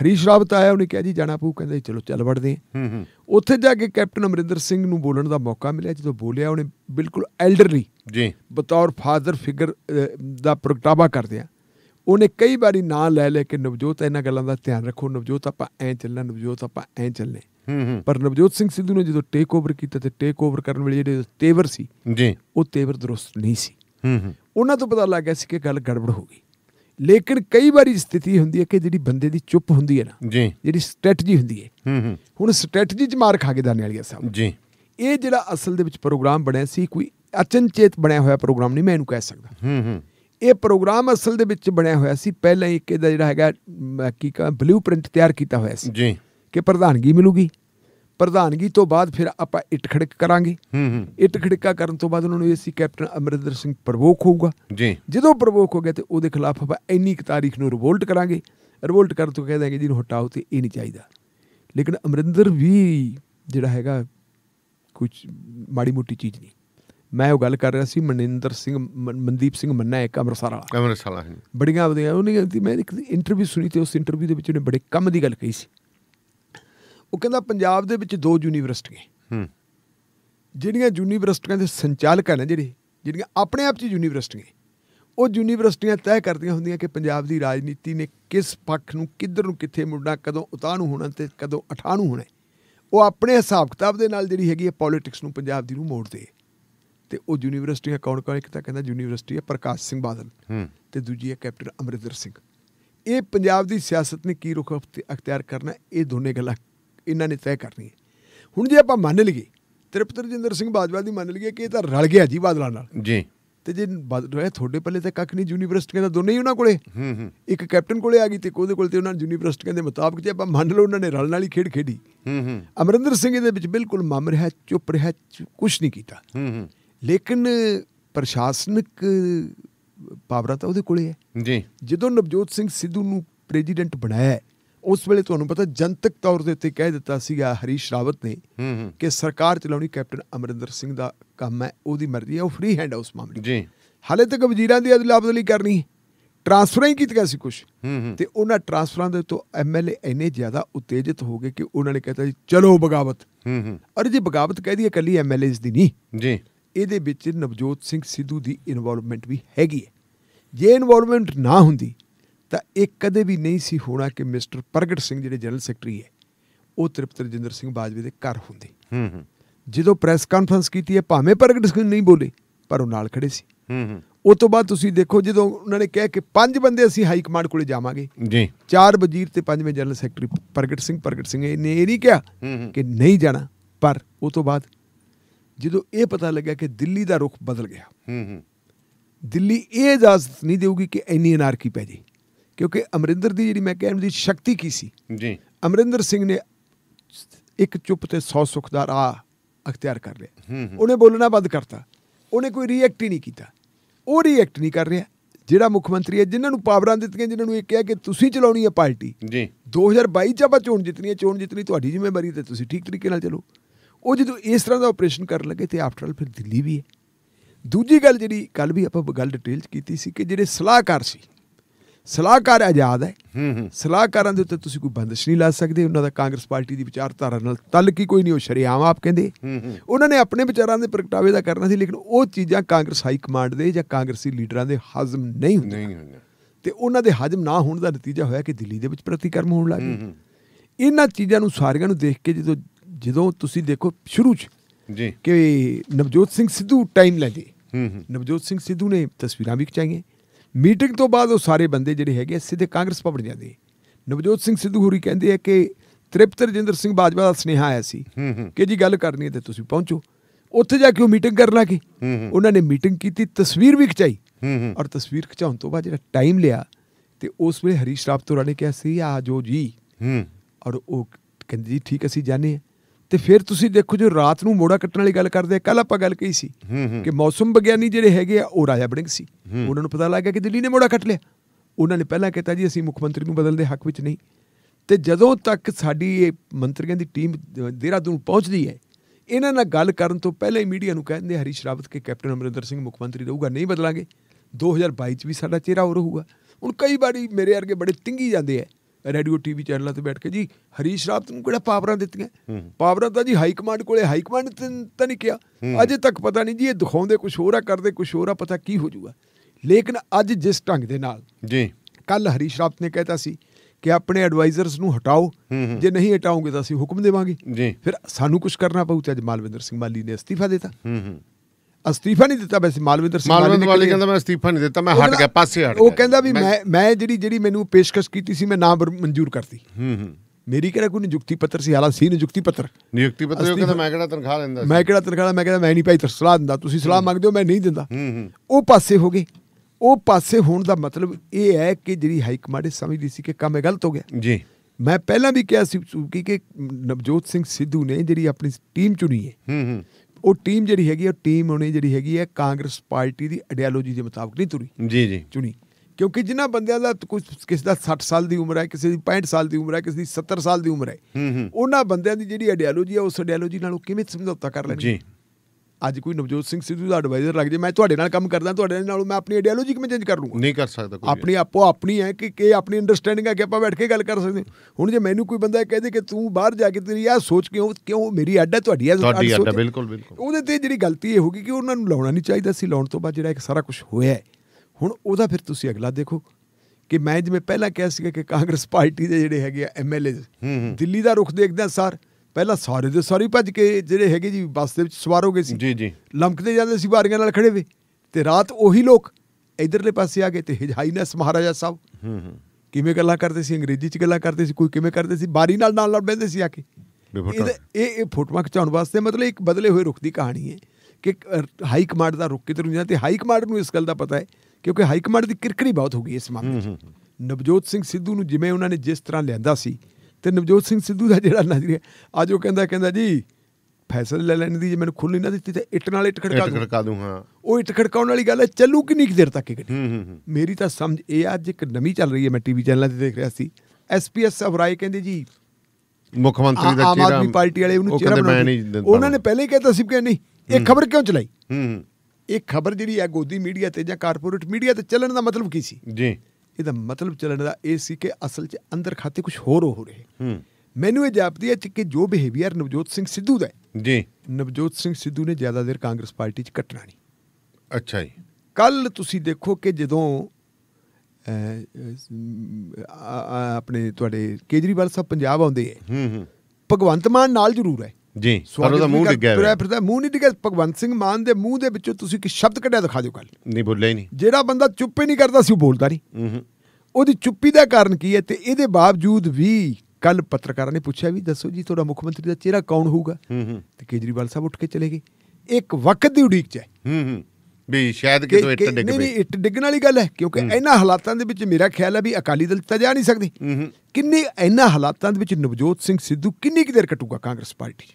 ਹਰੀਸ਼ ਰਾਵਤ ਆਇਆ ਉਹਨੇ ਕਿਹਾ ਜੀ ਜਾਣਾ ਪਊ ਕਹਿੰਦਾ ਚਲੋ ਚੱਲ ਵੜਦੇ ਹਾਂ ਉੱਥੇ ਜਾ ਕੇ ਕੈਪਟਨ ਅਮਰਿੰਦਰ ਸਿੰਘ ਨੂੰ ਬੋਲਣ ਦਾ ਮੌਕਾ ਮਿਲਿਆ ਜਦੋਂ ਬੋਲਿਆ ਉਹਨੇ ਬਿਲਕੁਲ ਐਲਡਰਲੀ ਜੀ ਬਤੌਰ ਫਾਦਰ ਫਿਗਰ ਦਾ ਪ੍ਰਗਟਾਵਾ ਕਰਦਿਆ ਉਹਨੇ ਕਈ ਵਾਰੀ ਨਾਂ ਲੈ ਲੈ ਕੇ ਨਵਜੋਤ ਇਹਨਾਂ ਗੱਲਾਂ ਦਾ ਧਿਆਨ ਰੱਖੋ ਨਵਜੋਤ ਆਪਾਂ ਐਂ ਚੱਲਣਾ ਨਵਜੋਤ ਆਪਾਂ ਐਂ ਚੱਲਨੇ ਪਰ ਨਵਜੋਤ ਸਿੰਘ ਸਿੱਧੂ ਨੇ ਜਦੋਂ ਟੇਕ ਓਵਰ ਕੀਤਾ ਤੇ ਟੇਕ ਓਵਰ ਕਰਨ ਵੇਲੇ ਜਿਹੜੇ ਤੇਵਰ ਸੀ ਜੀ ਉਹ ਤੇਵਰ ਦਰੋਸਤ ਨਹੀਂ ਸੀ ਹੂੰ ਹੂੰ ਉਹਨਾਂ ਤੋਂ ਪਤਾ ਲੱਗ ਗਿਆ ਸੀ ਕਿ ਗੱਲ ਗੜਬੜ ਹੋ ਗਈ ਲੇਕਿਨ ਕਈ ਵਾਰੀ ਸਥਿਤੀ ਹੁੰਦੀ ਹੈ ਕਿ ਜਿਹੜੀ ਬੰਦੇ ਦੀ ਚੁੱਪ ਹੁੰਦੀ ਹੈ ਨਾ ਜੀ ਜਿਹੜੀ ਸਟ੍ਰੈਟਜੀ ਹੁੰਦੀ ਹੈ ਹੂੰ ਹੂੰ ਹੁਣ ਸਟ੍ਰੈਟਜੀ ਚ ਮਾਰ ਖਾ ਕੇ ਦਾਨੇ ਵਾਲੀਆ ਸਾਹਿਬ ਜੀ ਇਹ ਜਿਹੜਾ ਅਸਲ ਦੇ ਵਿੱਚ ਪ੍ਰੋਗਰਾਮ ਬਣਿਆ ਸੀ ਕੋਈ ਅਚਨਚੇਤ ਬਣਿਆ ਹੋਇਆ ਪ੍ਰੋਗਰਾਮ ਨਹੀਂ ਮੈਂ ਇਹਨੂੰ ਕਹਿ ਸਕਦਾ ਹੂੰ ਹੂੰ ਇਹ ਪ੍ਰੋਗਰਾਮ ਅਸਲ ਦੇ ਵਿੱਚ ਬਣਿਆ ਹੋਇਆ ਸੀ ਪਹਿਲਾਂ ਇੱਕ ਇਹਦਾ ਜਿਹੜਾ ਹੈਗਾ ਕੀ ਕਹਾਂ ਬਲੂਪ੍ਰਿੰਟ ਤਿਆਰ ਕੀਤਾ ਹੋਇਆ ਸੀ ਜੀ ਕਿ ਪ੍ਰਧਾਨਗੀ ਮਿਲੂਗੀ ਪ੍ਰਧਾਨਗੀ ਤੋਂ ਬਾਅਦ ਫਿਰ ਆਪਾਂ ਇਟ ਖੜਕ ਕਰਾਂਗੇ ਹੂੰ ਇਟ ਖੜਕਾ ਕਰਨ ਤੋਂ ਬਾਅਦ ਉਹਨਾਂ ਨੂੰ ਏਸੀ ਕੈਪਟਨ ਅਮਰਿੰਦਰ ਸਿੰਘ ਪ੍ਰਵੋਕ ਹੋਊਗਾ ਜੀ ਜਦੋਂ ਪ੍ਰਵੋਕ ਹੋ ਗਿਆ ਤੇ ਉਹਦੇ ਖਿਲਾਫ ਆਪਾਂ ਇੰਨੀ ਕਿ ਤਾਰੀਖ ਨੂੰ ਰਿਵੋਲਟ ਕਰਾਂਗੇ ਰਿਵੋਲਟ ਕਰਨ ਤੋਂ ਕਹਿੰਦਾ ਕਿ ਜਿਹਨੂੰ ਹਟਾਓ ਤੇ ਇਹ ਨਹੀਂ ਚਾਹੀਦਾ ਲੇਕਿਨ ਅਮਰਿੰਦਰ ਵੀ ਜਿਹੜਾ ਹੈਗਾ ਕੁਝ ਮਾੜੀ ਮੋਟੀ ਚੀਜ਼ ਨਹੀਂ ਮੈਂ ਉਹ ਗੱਲ ਕਰ ਰਿਹਾ ਸੀ ਮਨਿੰਦਰ ਸਿੰਘ ਮਨਦੀਪ ਸਿੰਘ ਮੰਨਾ ਇੱਕ ਅਮਰਸਰ ਵਾਲਾ ਅਮਰਸਰ ਵਾਲਾ ਬੜੀਆਂ ਵਧੀਆ ਉਹਨੇ ਮੈਂ ਇੱਕ ਇੰਟਰਵਿਊ ਸੁਣੀ ਤੇ ਉਸ ਇੰਟਰਵਿਊ ਦੇ ਵਿੱਚ ਉਹਨੇ ਬੜੇ ਕੰਮ ਦੀ ਗੱਲ ਕਹੀ ਸੀ ਉਹ ਕਹਿੰਦਾ ਪੰਜਾਬ ਦੇ ਵਿੱਚ ਦੋ ਯੂਨੀਵਰਸਿਟੀਆਂ ਹੂੰ ਜਿਹੜੀਆਂ ਯੂਨੀਵਰਸਿਟੀਆਂ ਦੇ ਸੰਚਾਲਕ ਹਨ ਜਿਹੜੇ ਜਿਹੜੀਆਂ ਆਪਣੇ ਆਪ 'ਚ ਯੂਨੀਵਰਸਿਟੀਆਂ ਉਹ ਯੂਨੀਵਰਸਿਟੀਆਂ ਤੈਅ ਕਰਦੀਆਂ ਹੁੰਦੀਆਂ ਕਿ ਪੰਜਾਬ ਦੀ ਰਾਜਨੀਤੀ ਨੇ ਕਿਸ ਪੱਖ ਨੂੰ ਕਿੱਧਰ ਨੂੰ ਕਿੱਥੇ ਮੁੜਨਾ ਕਦੋਂ ਉਤਾਣੂ ਨੂੰ ਹੋਣਾ ਤੇ ਕਦੋਂ ਅਠਾਣੂ ਹੋਣਾ ਉਹ ਆਪਣੇ ਹਿਸਾਬ ਕਿਤਾਬ ਦੇ ਨਾਲ ਜਿਹੜੀ ਹੈਗੀ ਹੈ ਪੋਲਿਟਿਕਸ ਨੂੰ ਪੰਜਾਬ ਦੀ ਨੂੰ ਮੋੜਦੇ ਤੇ ਉਹ ਯੂਨੀਵਰਸਿਟੀਆਂ ਕੌਣ ਕੌਣ ਇੱਕ ਤਾਂ ਕਹਿੰਦਾ ਯੂਨੀਵਰਸਿਟੀ ਹੈ ਪ੍ਰਕਾਸ਼ ਸਿੰਘ ਬਾਦਲ ਤੇ ਦੂਜੀ ਹੈ ਕੈਪਟਨ ਅਮਰਿੰਦਰ ਸਿੰਘ ਇਹ ਪੰਜਾਬ ਦੀ ਸਿਆਸਤ ਨੇ ਕੀ ਰੁਖ ਅਖਤਿਆਰ ਕਰਨਾ ਇਹ ਦੋਨੇ ਗੱਲਾਂ ਇਹਨਾਂ ਨੇ ਤੈਅ ਕਰਨੀ ਹੈ ਹੁਣ ਜੇ ਆਪਾਂ ਮੰਨ ਲਈਏ ਤ੍ਰਿਪਤ ਰਜਿੰਦਰ ਸਿੰਘ ਬਾਜਵਾ ਦੀ ਮੰਨ ਲਈਏ ਕਿ ਇਹ ਤਾਂ ਰਲ ਗਿਆ ਜੀ ਬਾਦਲਾਂ ਨਾਲ ਜੀ ਤੇ ਜੇ ਰਹੇ ਤੁਹਾਡੇ ਪੱਲੇ ਤੇ ਕੱਖ ਨਹੀਂ ਯੂਨੀਵਰਸਿਟੀਆਂ ਦਾ ਦੋਨੇ ਹੀ ਉਹਨਾਂ ਕੋਲੇ ਹੂੰ ਹੂੰ ਇੱਕ ਕੈਪਟਨ ਕੋਲੇ ਆ ਗਈ ਤੇ ਕੋਦੇ ਕੋਲ ਤੇ ਉਹਨਾਂ ਯੂਨੀਵਰਸਿਟੀਆਂ ਦੇ ਮੁਤਾਬਕ ਜੇ ਆਪਾਂ ਮੰਨ ਲਓ ਉਹਨਾਂ ਨੇ ਰਲ ਨਾਲ ਹੀ ਖੇਡ ਖੇਡੀ ਹੂੰ ਹੂੰ ਅਮਰਿੰਦਰ ਸਿੰਘ ਇਹਦੇ ਵਿੱਚ ਬਿਲਕੁਲ ਮੰਮ ਰਿਹਾ ਚੁੱਪ ਰਿਹਾ ਕੁਝ ਨਹੀਂ ਕੀਤਾ ਹੂੰ ਹੂੰ ਲੇਕਿਨ ਪ੍ਰਸ਼ਾਸਨਿਕ ਪਾਵਰ ਤਾਂ ਉਹਦੇ ਕੋਲੇ ਹੈ ਜੀ ਜਦੋਂ ਨਵਜੋਤ ਸਿੰਘ ਸਿੱਧੂ ਨੂੰ ਪ੍ਰੈਜ਼ੀਡੈਂਟ ਬਣਾਇਆ ਉਸ ਵੇਲੇ ਤੁਹਾਨੂੰ ਪਤਾ ਜਨਤਕ ਤੌਰ ਦੇ ਉੱਤੇ ਕਹਿ ਦਿੱਤਾ ਸੀਗਾ ਹਰੀਸ਼ ਰਾਵਤ ਨੇ ਕਿ ਸਰਕਾਰ ਚਲਾਉਣੀ ਕੈਪਟਨ ਅਮਰਿੰਦਰ ਸਿੰਘ ਦਾ ਕੰਮ ਹੈ ਉਹਦੀ ਮਰਜ਼ੀ ਹੈ ਉਹ ਫ੍ਰੀ ਹੈਂਡ ਹੈ ਉਸ ਮਾਮਲੇ ਜੀ ਹਾਲੇ ਤੱਕ ਵਜ਼ੀਰਾਂ ਦੀ ਅਦਲਾ ਬਦਲੀ ਕਰਨੀ ਟ੍ਰਾਂਸਫਰਾਂ ਹੀ ਕੀਤਾ ਸੀ ਕੁਝ ਤੇ ਉਹਨਾਂ ਟ੍ਰਾਂਸਫਰਾਂ ਦੇ ਤੋਂ ਐਮਐਲਏ ਇੰਨੇ ਜ਼ਿਆਦਾ ਉਤੇਜਿਤ ਹੋ ਗਏ ਕਿ ਉਹਨਾਂ ਨੇ ਕਹਿਤਾ ਜੀ ਚਲੋ ਬਗਾਵਤ ਹੂੰ ਹੂੰ ਅਰੇ ਜੀ ਬਗਾਵਤ ਕਹਿ ਦਈਏ ਕੱਲੀ ਐਮਐਲਏਸ ਦੀ ਨਹੀਂ ਜੀ ਇਹਦੇ ਵਿੱਚ ਨਵਜੋਤ ਸਿੰਘ ਸਿੱਧੂ ਦੀ ਇਨਵੋਲਵਮੈਂਟ ਵੀ ਹੈਗੀ ਹੈ ਜੇ ਇਨਵੋਲਵਮੈਂਟ ਨਾ ਹੁੰਦੀ ਤਾਂ ਇਹ ਕਦੇ ਵੀ ਨਹੀਂ ਸੀ ਹੋਣਾ ਕਿ ਮਿਸਟਰ ਪ੍ਰਗਟ ਸਿੰਘ ਜਿਹੜੇ ਜਨਰਲ ਸੈਕਟਰੀ ਹੈ ਉਹ ਤ੍ਰਿਪਤ ਰਜਿੰਦਰ ਸਿੰਘ ਬਾਜਵੇ ਦੇ ਘਰ ਹੁੰਦੇ ਹੂੰ ਹੂੰ ਜਦੋਂ ਪ੍ਰੈਸ ਕਾਨਫਰੰਸ ਕੀਤੀ ਹੈ ਭਾਵੇਂ ਪ੍ਰਗਟ ਸਿੰਘ ਨਹੀਂ ਬੋਲੇ ਪਰ ਉਹ ਨਾਲ ਖੜੇ ਸੀ ਹੂੰ ਹੂੰ ਉਸ ਤੋਂ ਬਾਅਦ ਤੁਸੀਂ ਦੇਖੋ ਜਦੋਂ ਉਹਨਾਂ ਨੇ ਕਿਹਾ ਕਿ ਪੰਜ ਬੰਦੇ ਅਸੀਂ ਹਾਈ ਕਮਾਂਡ ਕੋਲੇ ਜਾਵਾਂਗੇ ਜੀ ਚਾਰ ਵਜ਼ੀਰ ਤੇ ਪੰਜਵੇਂ ਜਨਰਲ ਸੈਕਟਰੀ ਪ੍ਰਗਟ ਸਿੰਘ ਪ੍ਰਗਟ ਸਿੰਘ ਨੇ ਇਹ ਨਹੀਂ ਕਿਹਾ ਕਿ ਨਹੀਂ ਜਾਣਾ ਪਰ ਉਸ ਤੋਂ ਬਾਅਦ ਜਦੋਂ ਇਹ ਪਤਾ ਲੱਗਾ ਕਿ ਦਿੱਲੀ ਦਾ ਰੁਖ ਬਦਲ ਗਿਆ ਹੂੰ ਹੂੰ ਦਿੱਲੀ ਇਹ ਇਜਾਜ਼ਤ ਨਹੀਂ ਦੇਊਗੀ ਕਿ ਇੰਨੀ ਅਨਾਰਕੀ ਪੈ ਜੇ ਕਿਉਂਕਿ ਅਮਰਿੰਦਰ ਦੀ ਜਿਹੜੀ ਮੈਂ ਕਹਿਣ ਦੀ ਸ਼ਕਤੀ ਕੀ ਸੀ ਜੀ ਅਮਰਿੰਦਰ ਸਿੰਘ ਨੇ ਇੱਕ ਚੁੱਪ ਤੇ 100 ਸੁਖ ਦਾ ਰਾਹ ਅਖਤਿਆਰ ਕਰ ਲਿਆ ਉਹਨੇ ਬੋਲਣਾ ਬੰਦ ਕਰਤਾ ਉਹਨੇ ਕੋਈ ਰਿਐਕਟ ਹੀ ਨਹੀਂ ਕੀਤਾ ਉਹ ਰਿਐਕਟ ਨਹੀਂ ਕਰ ਰਿਹਾ ਜਿਹੜਾ ਮੁੱਖ ਮੰਤਰੀ ਹੈ ਜਿਨ੍ਹਾਂ ਨੂੰ ਪਾਵਰਾਂ ਦਿੱਤੀਆਂ ਜਿਨ੍ਹਾਂ ਨੂੰ ਇਹ ਕਿਹਾ ਕਿ ਤੁਸੀਂ ਚਲਾਉਣੀ ਹੈ ਪਾਰਟੀ ਜੀ 2022 ਚ ਆਪਾਂ ਚੋਣ ਜਿੱਤਣੀ ਹੈ ਚੋਣ ਜਿੱਤਣੀ ਤੁਹਾਡੀ ਜ਼ਿੰਮੇਵਾਰੀ ਤੇ ਤੁਸੀਂ ਠੀਕ ਤਰੀਕੇ ਨਾਲ ਚਲੋ ਉਹ ਜਦੋਂ ਇਸ ਤਰ੍ਹਾਂ ਦਾ ਆਪਰੇਸ਼ਨ ਕਰਨ ਲੱਗੇ ਤੇ ਆਫਟਰ ਆਲ ਫਿਰ ਦਿੱਲੀ ਵੀ ਹੈ ਦੂਜੀ ਗੱਲ ਜਿਹੜੀ ਕੱਲ ਵੀ ਆਪਾਂ ਗੱਲ ਡਿਟੇਲ ਚ ਕੀਤੀ ਸੀ ਕਿ ਜਿਹੜੇ ਸਲਾਹਕਾਰ ਸੀ ਸਲਾਹਕਾਰ ਆਜ਼ਾਦ ਹੈ ਸਲਾਹਕਾਰਾਂ ਦੇ ਉੱਤੇ ਤੁਸੀਂ ਕੋਈ ਬੰਦਸ਼ ਨਹੀਂ ਲਾ ਸਕਦੇ ਉਹਨਾਂ ਦਾ ਕਾਂਗਰਸ ਪਾਰਟੀ ਦੀ ਵਿਚਾਰਧਾਰਾ ਨਾਲ ਕੀ ਕੋਈ ਨਹੀਂ ਉਹ ਸ਼ਰੀਆਮ ਆਪ ਕਹਿੰਦੇ ਉਹਨਾਂ ਨੇ ਆਪਣੇ ਵਿਚਾਰਾਂ ਦੇ ਪ੍ਰਗਟਾਵੇ ਦਾ ਕਰਨਾ ਸੀ ਲੇਕਿਨ ਉਹ ਚੀਜ਼ਾਂ ਕਾਂਗਰਸ ਹਾਈ ਕਮਾਂਡ ਦੇ ਜਾਂ ਕਾਂਗਰਸੀ ਲੀਡਰਾਂ ਦੇ ਹਜ਼ਮ ਨਹੀਂ ਨਹੀਂ ਹੁੰਦੇ ਤੇ ਉਹਨਾਂ ਦੇ ਹਜ਼ਮ ਨਾ ਹੋਣ ਦਾ ਨਤੀਜਾ ਹੋਇਆ ਕਿ ਦਿੱਲੀ ਦੇ ਵਿੱਚ ਪ੍ਰਤੀਕਰਮ ਹੋਣ ਲੱਗ ਗਏ ਇਹਨਾਂ ਚੀਜ਼ਾਂ ਨੂੰ ਸਾਰਿਆਂ ਨੂੰ ਦੇਖ ਕੇ ਜਦੋਂ ਜਦੋਂ ਤੁਸੀਂ ਦੇਖੋ ਸ਼ੁਰੂ 'ਚ ਜੀ ਕਿ ਨਵਜੋਤ ਸਿੰਘ ਸਿੱਧੂ ਟਾਈਮ ਲੈ ਹੂੰ ਨਵਜੋਤ ਸਿੰਘ ਸਿੱਧੂ ਨੇ ਤਸਵੀਰਾਂ ਵੀ ਖਿਚਾਈਆਂ ਮੀਟਿੰਗ ਤੋਂ ਬਾਅਦ ਉਹ ਸਾਰੇ ਬੰਦੇ ਜਿਹੜੇ ਹੈਗੇ ਸਿੱਧੇ ਕਾਂਗਰਸ ਭਵਨ ਜਾਂਦੇ ਨਵਜੋਤ ਸਿੰਘ ਸਿੱਧੂ ਹੋਰੀ ਕਹਿੰਦੇ ਆ ਕਿ ਤ੍ਰਿਪਤ ਰਜਿੰਦਰ ਸਿੰਘ ਬਾਜਵਾ ਦਾ ਸਨੇਹਾ ਆਇਆ ਸੀ ਕਿ ਜੀ ਗੱਲ ਕਰਨੀ ਹੈ ਤੇ ਤੁਸੀਂ ਪਹੁੰਚੋ ਉੱਥੇ ਜਾ ਕੇ ਉਹ ਮੀਟਿੰਗ ਕਰਨ ਲੱਗੇ ਉਹਨਾਂ ਨੇ ਮੀਟਿੰਗ ਕੀਤੀ ਤਸਵੀਰ ਵੀ ਖਿਚਾਈ ਔਰ ਤਸਵੀਰ ਖਿਚਾਉਣ ਤੋਂ ਬਾਅਦ ਜਿਹੜਾ ਟਾਈਮ ਲਿਆ ਤੇ ਉਸ ਵੇਲੇ ਹਰੀਸ਼ ਰਾਪਤੋਰਾ ਨੇ ਕਿਹਾ ਸੀ ਆ ਜੋ ਜੀ ਔਰ ਉਹ ਕਹਿੰਦੇ ਜੀ ਠੀਕ ਅਸੀਂ ਜਾਣੇ ਤੇ ਫਿਰ ਤੁਸੀਂ ਦੇਖੋ ਜੋ ਰਾਤ ਨੂੰ ਮੋੜਾ ਕੱਟਣ ਵਾਲੀ ਗੱਲ ਕਰਦੇ ਆ ਕੱਲ ਆਪਾਂ ਗੱਲ ਕੀਤੀ ਸੀ ਕਿ ਮੌਸਮ ਵਿਗਿਆਨੀ ਜਿਹੜੇ ਹੈਗੇ ਆ ਉਹ ਰਾਜਾ ਬੜਿੰਗ ਸੀ ਉਹਨਾਂ ਨੂੰ ਪਤਾ ਲੱਗ ਗਿਆ ਕਿ ਦਿੱਲੀ ਨੇ ਮੋੜਾ ਕੱਟ ਲਿਆ ਉਹਨਾਂ ਨੇ ਪਹਿਲਾਂ ਕਿਹਾ ਜੀ ਅਸੀਂ ਮੁੱਖ ਮੰਤਰੀ ਨੂੰ ਬਦਲਣ ਦੇ ਹੱਕ ਵਿੱਚ ਨਹੀਂ ਤੇ ਜਦੋਂ ਤੱਕ ਸਾਡੀ ਇਹ ਮੰਤਰੀਆਂ ਦੀ ਟੀਮ ਦੇਹਰਾਦੂਨ ਪਹੁੰਚਦੀ ਹੈ ਇਹਨਾਂ ਨਾਲ ਗੱਲ ਕਰਨ ਤੋਂ ਪਹਿਲਾਂ ਹੀ ਮੀਡੀਆ ਨੂੰ ਕਹਿੰਦੇ ਹਰੀ ਸ਼ਰਾਵਤ ਕੇ ਕੈਪਟਨ ਅਮਰਿੰਦਰ ਸਿੰਘ ਮੁੱਖ ਮੰਤਰੀ ਰਹੂਗਾ ਨਹੀਂ ਬਦਲਾਂਗੇ 2022 ਚ ਵੀ ਸਾਡਾ ਚਿਹਰਾ ਹੋਰ ਹੋਊਗਾ ਹੁਣ ਕਈ ਵਾਰੀ ਮੇਰੇ ਵਰਗੇ ਬੜੇ ਟਿੰਗੀ ਜਾਂਦੇ ਆ ਰੇਡੀਓ ਟੀਵੀ ਚੈਨਲਾਂ ਤੇ ਬੈਠ ਕੇ ਜੀ ਹਰੀਸ਼ ਰਾਵਤ ਨੂੰ ਕਿਹੜਾ ਪਾਵਰਾਂ ਦਿੱਤੀਆਂ ਪਾਵਰਾਂ ਤਾਂ ਜੀ ਹਾਈ ਕਮਾਂਡ ਕੋਲੇ ਹਾਈ ਕਮਾਂਡ ਤਾਂ ਨਹੀਂ ਕਿਹਾ ਅਜੇ ਤੱਕ ਪਤਾ ਨਹੀਂ ਜੀ ਇਹ ਦਿਖਾਉਂਦੇ ਕੁਝ ਹੋਰ ਆ ਕਰਦੇ ਕੁਝ ਹੋਰ ਆ ਪਤਾ ਕੀ ਹੋ ਜਾਊਗਾ ਲੇਕਿਨ ਅੱਜ ਜਿਸ ਢੰਗ ਦੇ ਨਾਲ ਜੀ ਕੱਲ ਹਰੀਸ਼ ਰਾਵਤ ਨੇ ਕਹਿਤਾ ਸੀ ਕਿ ਆਪਣੇ ਐਡਵਾਈਜ਼ਰਸ ਨੂੰ ਹਟਾਓ ਜੇ ਨਹੀਂ ਹਟਾਓਗੇ ਤਾਂ ਅਸੀਂ ਹੁਕਮ ਦੇਵਾਂਗੇ ਜੀ ਫਿਰ ਸਾਨੂੰ ਕੁਝ ਕਰਨਾ ਪਊ ਤੇ ਅੱਜ ਮਾਲਵਿੰਦਰ ਸਿੰਘ ਮਾਲੀ ਨੇ ਅਸਤੀਫਾ ਦਿੱਤਾ ਹੂੰ ਹੂੰ ਅਸਤੀਫਾ ਨਹੀਂ ਦਿੱਤਾ ਵੈਸੇ ਮਾਲਵਿੰਦਰ ਸਿੰਘ ਮਾਲਵਿੰਦਰ ਵਾਲੀ ਕਹਿੰਦਾ ਮੈਂ ਅਸਤੀਫਾ ਨਹੀਂ ਦਿੱਤਾ ਮੈਂ ਹਟ ਗਿਆ ਪਾਸੇ ਹਟ ਗਿਆ ਉਹ ਕਹਿੰਦਾ ਵੀ ਮੈਂ ਮੈਂ ਜਿਹੜੀ ਜਿਹੜੀ ਮੈਨੂੰ ਪੇਸ਼ਕਸ਼ ਕੀਤੀ ਸੀ ਮੈਂ ਨਾ ਮਨਜ਼ੂਰ ਕਰਤੀ ਹੂੰ ਹੂੰ ਮੇਰੀ ਕਿਹੜਾ ਕੋਈ ਨਿਯੁਕਤੀ ਪੱਤਰ ਸੀ ਹਾਲਾ ਸੀ ਨਿਯੁਕਤੀ ਪੱਤਰ ਨਿਯੁਕਤੀ ਪੱਤਰ ਉਹ ਕਹਿੰਦਾ ਮੈਂ ਕਿਹੜਾ ਤਨਖਾਹ ਲੈਂਦਾ ਮੈਂ ਕਿਹੜਾ ਤਨਖਾਹ ਮੈਂ ਕਹਿੰਦਾ ਮੈਂ ਨਹੀਂ ਭਾਈ ਤਰ ਸਲਾਹ ਦਿੰਦਾ ਤੁਸੀਂ ਸਲਾਹ ਮੰਗਦੇ ਹੋ ਮੈਂ ਨਹੀਂ ਦਿੰਦਾ ਹੂੰ ਹੂੰ ਉਹ ਪਾਸੇ ਹੋ ਗਏ ਉਹ ਪਾਸੇ ਹੋਣ ਦਾ ਮਤਲਬ ਇਹ ਹੈ ਕਿ ਜਿਹੜੀ ਹਾਈ ਕਮਾਂਡ ਸਮਝਦੀ ਸੀ ਕਿ ਕੰਮ ਇਹ ਗਲਤ ਹੋ ਗਿਆ ਜੀ ਮੈਂ ਪਹਿਲਾਂ ਵੀ ਕਿਹਾ ਸੀ ਕਿ ਨਵਜੋਤ ਸਿੰਘ ਸਿੱਧੂ ਨੇ ਜਿਹੜੀ ਆਪਣੀ ਟੀਮ ਚੁਣੀ ਹੈ ਹੂੰ ਹੂੰ ਉਹ ਟੀਮ ਜਿਹੜੀ ਹੈਗੀ ਉਹ ਟੀਮ ਉਹਨੇ ਜਿਹੜੀ ਹੈਗੀ ਹੈ ਕਾਂਗਰਸ ਪਾਰਟੀ ਦੀ ਆਈਡੀਓਲੋਜੀ ਦੇ ਮੁਤਾਬਕ ਨਹੀਂ ਤੁਰੀ ਜੀ ਜੀ ਚੁਣੀ ਕਿਉਂਕਿ ਜਿਨ੍ਹਾਂ ਬੰਦਿਆਂ ਦਾ ਕੋਈ ਕਿਸੇ ਦਾ 60 ਸਾਲ ਦੀ ਉਮਰ ਹੈ ਕਿਸੇ ਦੀ 65 ਸਾਲ ਦੀ ਉਮਰ ਹੈ ਕਿਸੇ ਦੀ 70 ਸਾਲ ਦੀ ਉਮਰ ਹੈ ਉਹਨਾਂ ਬੰਦਿਆਂ ਦੀ ਜਿਹੜੀ ਆਈਡੀਓਲੋਜੀ ਹੈ ਉਸ ਆਈਡੀਓਲੋਜੀ ਨਾਲ ਉਹ ਕਿਵੇਂ ਸਮਝੌਤਾ ਕਰ ਲੈਣਗੇ ਜੀ ਅੱਜ ਕੋਈ ਨਵਜੋਤ ਸਿੰਘ ਸਿੱਧੂ ਦਾ ਐਡਵਾਈਜ਼ਰ ਲੱਗ ਜੇ ਮੈਂ ਤੁਹਾਡੇ ਨਾਲ ਕੰਮ ਕਰਦਾ ਤੁਹਾਡੇ ਨਾਲੋਂ ਮੈਂ ਆਪਣੀ ਆਈਡੀਆਲੋਜੀ ਕਿਵੇਂ ਚੇਂਜ ਕਰ ਲੂੰਗਾ ਨਹੀਂ ਕਰ ਸਕਦਾ ਕੋਈ ਆਪਣੀ ਆਪੋ ਆਪਣੀ ਹੈ ਕਿ ਕਿ ਆਪਣੀ ਅੰਡਰਸਟੈਂਡਿੰਗ ਹੈ ਕਿ ਆਪਾਂ ਬੈਠ ਕੇ ਗੱਲ ਕਰ ਸਕਦੇ ਹੁਣ ਜੇ ਮੈਨੂੰ ਕੋਈ ਬੰਦਾ ਕਹੇ ਕਿ ਤੂੰ ਬਾਹਰ ਜਾ ਕੇ ਤੇਰੀ ਆ ਸੋਚ ਕਿਉਂ ਕਿਉਂ ਮੇਰੀ ਅੱਡ ਹੈ ਤੁਹਾਡੀ ਹੈ ਤੁਹਾਡੀ ਅੱਡ ਬਿਲਕੁਲ ਬਿਲਕੁਲ ਉਹਦੇ ਤੇ ਜਿਹੜੀ ਗਲਤੀ ਇਹ ਹੋਗੀ ਕਿ ਉਹਨਾਂ ਨੂੰ ਲਾਉਣਾ ਨਹੀਂ ਚਾਹੀਦਾ ਸੀ ਲਾਉਣ ਤੋਂ ਬਾਅਦ ਜਿਹੜਾ ਇੱਕ ਸਾਰਾ ਕੁਝ ਹੋਇਆ ਹੁਣ ਉਹਦਾ ਫਿਰ ਤੁਸੀਂ ਅਗਲਾ ਦੇਖੋ ਕਿ ਮੈਂ ਜਿਵੇਂ ਪਹਿਲਾਂ ਕਿਹਾ ਸੀ ਕਿ ਕਾਂਗਰਸ ਪਾਰਟੀ ਦੇ ਜਿਹੜੇ ਹੈਗੇ ਐਮਐਲਏ ਦਿੱਲੀ ਦਾ ਰੁਖ ਦੇਖਦਿਆਂ ਸਰ ਪਹਿਲਾਂ ਸਾਰੇ ਦੇ ਸਾਰੇ ਭੱਜ ਕੇ ਜਿਹੜੇ ਹੈਗੇ ਜੀ ਬੱਸ ਦੇ ਵਿੱਚ ਸਵਾਰ ਹੋ ਗਏ ਸੀ ਜੀ ਜੀ ਲਮਕਦੇ ਜਾਂਦੇ ਸੀ ਬਾਰੀਆਂ ਨਾਲ ਖੜੇ ਵੇ ਤੇ ਰਾਤ ਉਹੀ ਲੋਕ ਇਧਰਲੇ ਪਾਸੇ ਆ ਗਏ ਤੇ ਹਿਜਾਈਨਸ ਮਹਾਰਾਜਾ ਸਾਹਿਬ ਹੂੰ ਹੂੰ ਕਿਵੇਂ ਗੱਲਾਂ ਕਰਦੇ ਸੀ ਅੰਗਰੇਜ਼ੀ 'ਚ ਗੱਲਾਂ ਕਰਦੇ ਸੀ ਕੋਈ ਕਿਵੇਂ ਕਰਦੇ ਸੀ ਬਾਰੀ ਨਾਲ ਨਾਲ ਲੜ ਬੈਂਦੇ ਸੀ ਆ ਕੇ ਇਹ ਇਹ ਫੋਟੋਆਂ ਖਿਚਾਉਣ ਵਾਸਤੇ ਮਤਲਬ ਇੱਕ ਬਦਲੇ ਹੋਏ ਰੁਖ ਦੀ ਕਹਾਣੀ ਹੈ ਕਿ ਹਾਈ ਕਮਾਂਡ ਦਾ ਰੁਖ ਕਿਧਰ ਨੂੰ ਜਾਂਦਾ ਤੇ ਹਾਈ ਕਮਾਂਡ ਨੂੰ ਇਸ ਗੱਲ ਦਾ ਪਤਾ ਹੈ ਕਿਉਂਕਿ ਹਾਈ ਕਮਾਂਡ ਦੀ ਕਿਰਕਰੀ ਬਹੁਤ ਹੋ ਗਈ ਇਸ ਮਾਮਲੇ 'ਚ ਨਵਜੋਤ ਸਿੰਘ ਸਿੱਧੂ ਨੂੰ ਜਿਵੇਂ ਉਹਨਾਂ ਨੇ ਜਿਸ ਤਰ੍ਹਾਂ ਲਿਆਂਦਾ ਸੀ ਤੇ ਨਵਜੋਤ ਸਿੰਘ ਸਿੱਧੂ ਦਾ ਜਿਹੜਾ ਨਜ਼ਰੀਆ ਅੱਜ ਉਹ ਕਹਿੰਦਾ ਕਹਿੰਦਾ ਜੀ ਫੈਸਲਾ ਲੈ ਲੈਣ ਦੀ ਜੇ ਮੈਨੂੰ ਖੁੱਲ ਨਹੀਂ ਨਾ ਦਿੱਤੀ ਤੇ ਇੱਟ ਨਾਲ ਇੱਟ ਖੜਕਾ ਦੂੰ ਖੜਕਾ ਦੂੰ ਹਾਂ ਉਹ ਇੱਟ ਖੜਕਾਉਣ ਵਾਲੀ ਗੱਲ ਹੈ ਚੱਲੂ ਕਿੰਨੀ ਕਿ ਦੇਰ ਤੱਕ ਇਹ ਗੱਡੀ ਮੇਰੀ ਤਾਂ ਸਮਝ ਇਹ ਅੱਜ ਇੱਕ ਨਵੀਂ ਚੱਲ ਰਹੀ ਹੈ ਮੈਂ ਟੀਵੀ ਚੈਨਲਾਂ ਤੇ ਦੇਖ ਰਿਹਾ ਸੀ ਐਸਪੀਐਸ ਸਵਰਾਏ ਕਹਿੰਦੇ ਜੀ ਮੁੱਖ ਮੰਤਰੀ ਦਾ ਚਿਹਰਾ ਆਮ ਆਦਮੀ ਪਾਰਟੀ ਵਾਲੇ ਉਹਨੂੰ ਚਿਹਰਾ ਬਣਾ ਉਹਨਾਂ ਨੇ ਪਹਿਲੇ ਹੀ ਕਹਿਤਾ ਸੀ ਕਿ ਨਹੀਂ ਇਹ ਖਬਰ ਕਿਉਂ ਚਲਾਈ ਹੂੰ ਇਹ ਖਬਰ ਜਿਹੜੀ ਹੈ ਗੋਦੀ ਮੀਡੀਆ ਤੇ ਜਾਂ ਕਾਰਪੋਰੇਟ ਮੀਡੀਆ ਤੇ ਚੱਲਣ ਦਾ ਮਤਲਬ ਕੀ ਸੀ ਜੀ ਇਹਦਾ ਮਤਲਬ ਚੱਲਣ ਦਾ ਇਹ ਸੀ ਕਿ ਅਸਲ 'ਚ ਅੰਦਰ ਖਾਤੇ ਕੁਝ ਹੋਰ ਹੋ ਰਹੇ ਮੈਨੂੰ ਇਹ ਜਾਪਦੀ ਹੈ ਕਿ ਜੋ ਬਿਹੇਵੀਅਰ ਨਵਜੋਤ ਸਿੰਘ ਸਿੱਧੂ ਦਾ ਜੀ ਨਵਜੋਤ ਸਿੰਘ ਸਿੱਧੂ ਨੇ ਜ਼ਿਆਦਾ ਦੇਰ ਕਾਂਗਰਸ ਪਾਰਟੀ 'ਚ ਕੱਟਣਾ ਨਹੀਂ ਅੱਛਾ ਜੀ ਕੱਲ ਤੁਸੀਂ ਦੇਖੋ ਕਿ ਜਦੋਂ ਆਪਣੇ ਤੁਹਾਡੇ ਕੇਜਰੀਵਾਲ ਸਾਹਿਬ ਪੰਜਾਬ ਆਉਂਦੇ ਹੈ ਹੂੰ ਹੂੰ ਭਗਵੰਤ ਮਾਨ ਨਾਲ ਜ਼ਰੂਰ ਹੈ ਜੀ ਪਰ ਉਹਦਾ ਮੂੰਹ ਡਿੱਗਿਆ ਹੋਇਆ ਪਰ ਉਹਦਾ ਮੂੰਹ ਨਹੀਂ ਡਿੱਗਿਆ ਭਗਵੰਤ ਸਿੰਘ ਮਾਨ ਦੇ ਮੂੰਹ ਦੇ ਵਿੱਚੋਂ ਤੁਸੀਂ ਕਿ ਸ਼ਬਦ ਕੱਢਿਆ ਦਿਖਾ ਦਿਓ ਕੱਲ ਨਹੀਂ ਬੋਲਿਆ ਹੀ ਨਹੀਂ ਜਿਹੜਾ ਬੰਦਾ ਚੁੱਪ ਹੀ ਨਹੀਂ ਕਰਦਾ ਸੀ ਉਹ ਬੋਲਦਾ ਨਹੀਂ ਹੂੰ ਉਹਦੀ ਚੁੱਪੀ ਦਾ ਕਾਰਨ ਕੀ ਹੈ ਤੇ ਇਹਦੇ ਬਾਵਜੂਦ ਵੀ ਕੱਲ ਪੱਤਰਕਾਰਾਂ ਨੇ ਪੁੱਛਿਆ ਵੀ ਦੱਸੋ ਜੀ ਤੁਹਾਡਾ ਮੁੱਖ ਮੰਤਰੀ ਦਾ ਚਿਹਰਾ ਕੌਣ ਹੋਊਗਾ ਹੂੰ ਹੂੰ ਤੇ ਕੇਜਰੀਵਾਲ ਸਾਹਿਬ ਉੱਠ ਕੇ ਚਲੇ ਗਏ ਇੱਕ ਵਕਤ ਦੀ ਉਡੀਕ ਚ ਹੈ ਹੂੰ ਹੂੰ ਵੀ ਸ਼ਾਇਦ ਕਿਤੇ ਇੱਟ ਡਿੱਗ ਪਈ ਨਹੀਂ ਇੱਟ ਡਿੱਗਣ ਵਾਲੀ ਗੱਲ ਹੈ ਕਿਉਂਕਿ ਇਹਨਾਂ ਹਾਲਾਤਾਂ ਦੇ ਵਿੱਚ ਮੇਰਾ ਖਿਆਲ ਹੈ ਵੀ ਅਕਾਲੀ ਦਲ ਤਾਂ ਜਾ ਨਹੀਂ ਸਕਦੀ ਕਿੰਨੇ ਇਹਨਾਂ ਹਾਲਾਤਾਂ ਦੇ ਵਿੱਚ ਨਵਜੋਤ ਸਿੰਘ ਸਿੱਧੂ ਕਿੰਨੀ ਕੁ ਦੇਰ ਕਟੂਗਾ ਕਾਂਗਰਸ ਪਾਰਟੀ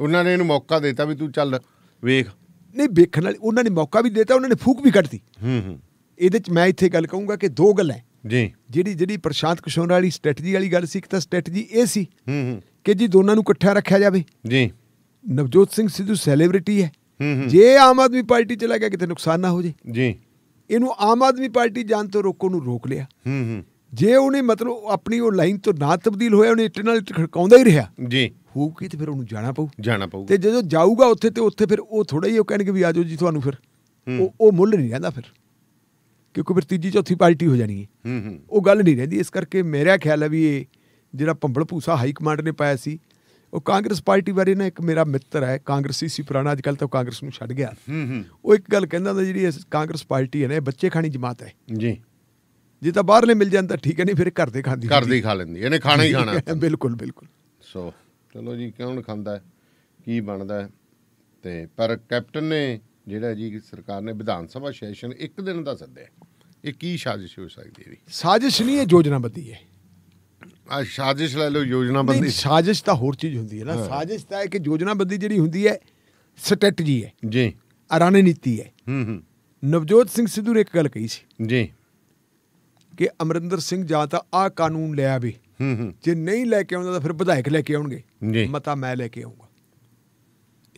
ਉਹਨਾਂ ਨੇ ਇਹਨੂੰ ਮੌਕਾ ਦਿੱਤਾ ਵੀ ਤੂੰ ਚੱਲ ਵੇਖ ਨਹੀਂ ਵੇਖਣ ਵਾਲੀ ਉਹਨਾਂ ਨੇ ਮੌਕਾ ਵੀ ਦਿੱਤਾ ਉਹਨਾਂ ਨੇ ਫੂਕ ਵੀ ਕੱਢਤੀ ਹੂੰ ਹੂੰ ਇਹਦੇ ਚ ਮੈਂ ਇੱਥੇ ਗੱਲ ਕਹੂੰਗਾ ਕਿ ਦੋ ਗੱਲਾਂ ਜੀ ਜਿਹੜੀ ਜਿਹੜੀ ਪ੍ਰਸ਼ਾਂਤ ਕਿਸ਼ੋਰ ਵਾਲੀ ਸਟ੍ਰੈਟਜੀ ਵਾਲੀ ਗੱਲ ਸੀ ਇੱਕ ਤਾਂ ਸਟ੍ਰੈਟਜੀ ਇਹ ਸੀ ਹੂੰ ਹੂੰ ਕਿ ਜੀ ਦੋਨਾਂ ਨੂੰ ਇਕੱਠਾ ਰੱਖਿਆ ਜਾਵੇ ਜੀ ਨਵਜੋਤ ਸਿੰਘ ਸਿੱਧੂ ਸੈਲੀਬ੍ਰਿਟੀ ਹੈ ਜੇ ਆਮ ਆਦਮੀ ਪਾਰਟੀ ਚਲਾ ਗਿਆ ਕਿਤੇ ਨੁਕਸਾਨ ਨਾ ਹੋ ਜੇ ਜੀ ਇਹਨੂੰ ਆਮ ਆਦਮੀ ਪਾਰਟੀ ਜਾਣ ਤੋਂ ਰੋਕੋ ਨੂੰ ਰੋਕ ਲਿਆ ਹੂੰ ਹੂੰ ਜੇ ਉਹਨੇ ਮਤਲਬ ਆਪਣੀ ਉਹ ਲਾਈਨ ਤੋਂ ਨਾ ਤਬਦੀਲ ਹੋਇਆ ਉਹਨੇ ਇੱਟ ਨਾਲ ਖੜਕਾਉਂਦਾ ਹੀ ਰਿਹਾ ਜੀ ਹੋਊਗੀ ਤੇ ਫਿਰ ਉਹਨੂੰ ਜਾਣਾ ਪਊ ਜਾਣਾ ਪਊ ਤੇ ਜਦੋਂ ਜਾਊਗਾ ਉੱਥੇ ਤੇ ਉੱਥੇ ਫਿਰ ਉਹ ਥੋੜਾ ਹੀ ਉਹ ਕਹਿਣਗੇ ਵੀ ਆਜੋ ਜੀ ਤੁਹਾਨੂੰ ਫਿਰ ਉਹ ਉਹ ਮੁੱਲ ਨਹੀਂ ਰਹਿੰਦਾ ਫਿਰ ਕਿਉਂਕਿ ਫਿਰ ਤੀਜੀ ਚੌਥੀ ਪਾਰਟੀ ਹੋ ਜਾਣੀ ਹੈ ਹੂੰ ਹੂੰ ਉਹ ਗੱਲ ਨਹੀਂ ਰਹਿੰਦੀ ਇਸ ਕਰਕੇ ਮੇਰਾ ਖਿਆਲ ਹੈ ਵੀ ਇਹ ਜਿਹੜਾ ਭੰਬਲ ਭੂਸਾ ਹਾਈ ਕਮਾਂਡ ਨੇ ਪਾਇਆ ਸੀ ਉਹ ਕਾਂਗਰਸ ਪਾਰਟੀ ਬਾਰੇ ਨਾ ਇੱਕ ਮੇਰਾ ਮਿੱਤਰ ਹੈ ਕਾਂਗਰਸੀ ਸੀ ਪੁਰਾਣਾ ਅੱਜ ਕੱਲ ਤਾਂ ਕਾਂਗਰਸ ਨੂੰ ਛੱਡ ਗਿਆ ਹੂੰ ਹੂੰ ਉਹ ਇੱਕ ਗੱਲ ਕਹਿੰਦਾ ਹੁੰਦਾ ਜਿਹੜੀ ਕਾਂਗਰਸ ਪਾਰਟੀ ਹੈ ਨਾ ਇਹ ਬੱਚੇ ਖਾਣੀ ਜਮਾਤ ਹੈ ਜੀ ਜੇ ਤਾਂ ਬਾਹਰਲੇ ਮਿਲ ਜਾਂਦਾ ਠੀਕ ਹੈ ਨਹੀਂ ਫਿਰ ਘਰ ਦੇ ਖਾਂਦੀ ਘਰ ਦੀ ਖਾ ਲੈਂਦੀ ਇਹਨੇ ਖਾਣਾ ਹੀ ਖਾਣਾ ਬਿਲਕੁਲ ਬਿਲਕੁਲ ਸੋ ਚਲੋ ਜੀ ਕੌਣ ਖਾਂਦਾ ਕੀ ਬਣਦਾ ਤੇ ਪਰ ਕੈਪਟਨ ਨੇ ਜਿਹੜਾ ਜੀ ਸਰਕਾਰ ਨੇ ਵਿਧਾਨ ਸਭਾ ਸੈਸ਼ਨ ਇੱਕ ਦਿਨ ਦਾ ਸੱਦਿਆ ਇਹ ਕੀ ਸਾਜ਼ਿਸ਼ ਹੋ ਸਕਦੀ ਹੈ ਸਾਜ਼ਿਸ਼ ਨਹੀਂ ਇਹ ਯੋਜਨਾਬੰਦੀ ਹੈ ਆ ਸਾਜ਼ਿਸ਼ ਲੈ ਲਓ ਯੋਜਨਾਬੰਦੀ ਸਾਜ਼ਿਸ਼ ਤਾਂ ਹੋਰ ਚੀਜ਼ ਹੁੰਦੀ ਹੈ ਨਾ ਸਾਜ਼ਿਸ਼ ਤਾਂ ਹੈ ਕਿ ਯੋਜਨਾਬੰਦੀ ਜਿਹੜੀ ਹੁੰਦੀ ਹੈ ਸਟ੍ਰੈਟਜੀ ਹੈ ਜੀ ਰਣਨੀਤੀ ਹੈ ਹੂੰ ਹੂੰ ਨਵਜੋਤ ਸਿੰਘ ਸਿੱਧੂ ਨੇ ਇੱਕ ਗੱਲ ਕਹੀ ਸੀ ਜੀ ਕਿ ਅਮਰਿੰਦਰ ਸਿੰਘ ਜਾਂ ਤਾਂ ਆਹ ਕਾਨੂੰਨ ਲੈ ਆਵੇ ਹੂੰ ਹੂੰ ਜੇ ਨਹੀਂ ਲੈ ਕੇ ਆਉਂਦਾ ਤਾਂ ਫਿਰ ਵਿਧਾਇਕ ਲੈ ਕੇ ਆਉਣਗੇ ਮਤਾ ਮੈਂ ਲੈ ਕੇ ਆਉਂਗਾ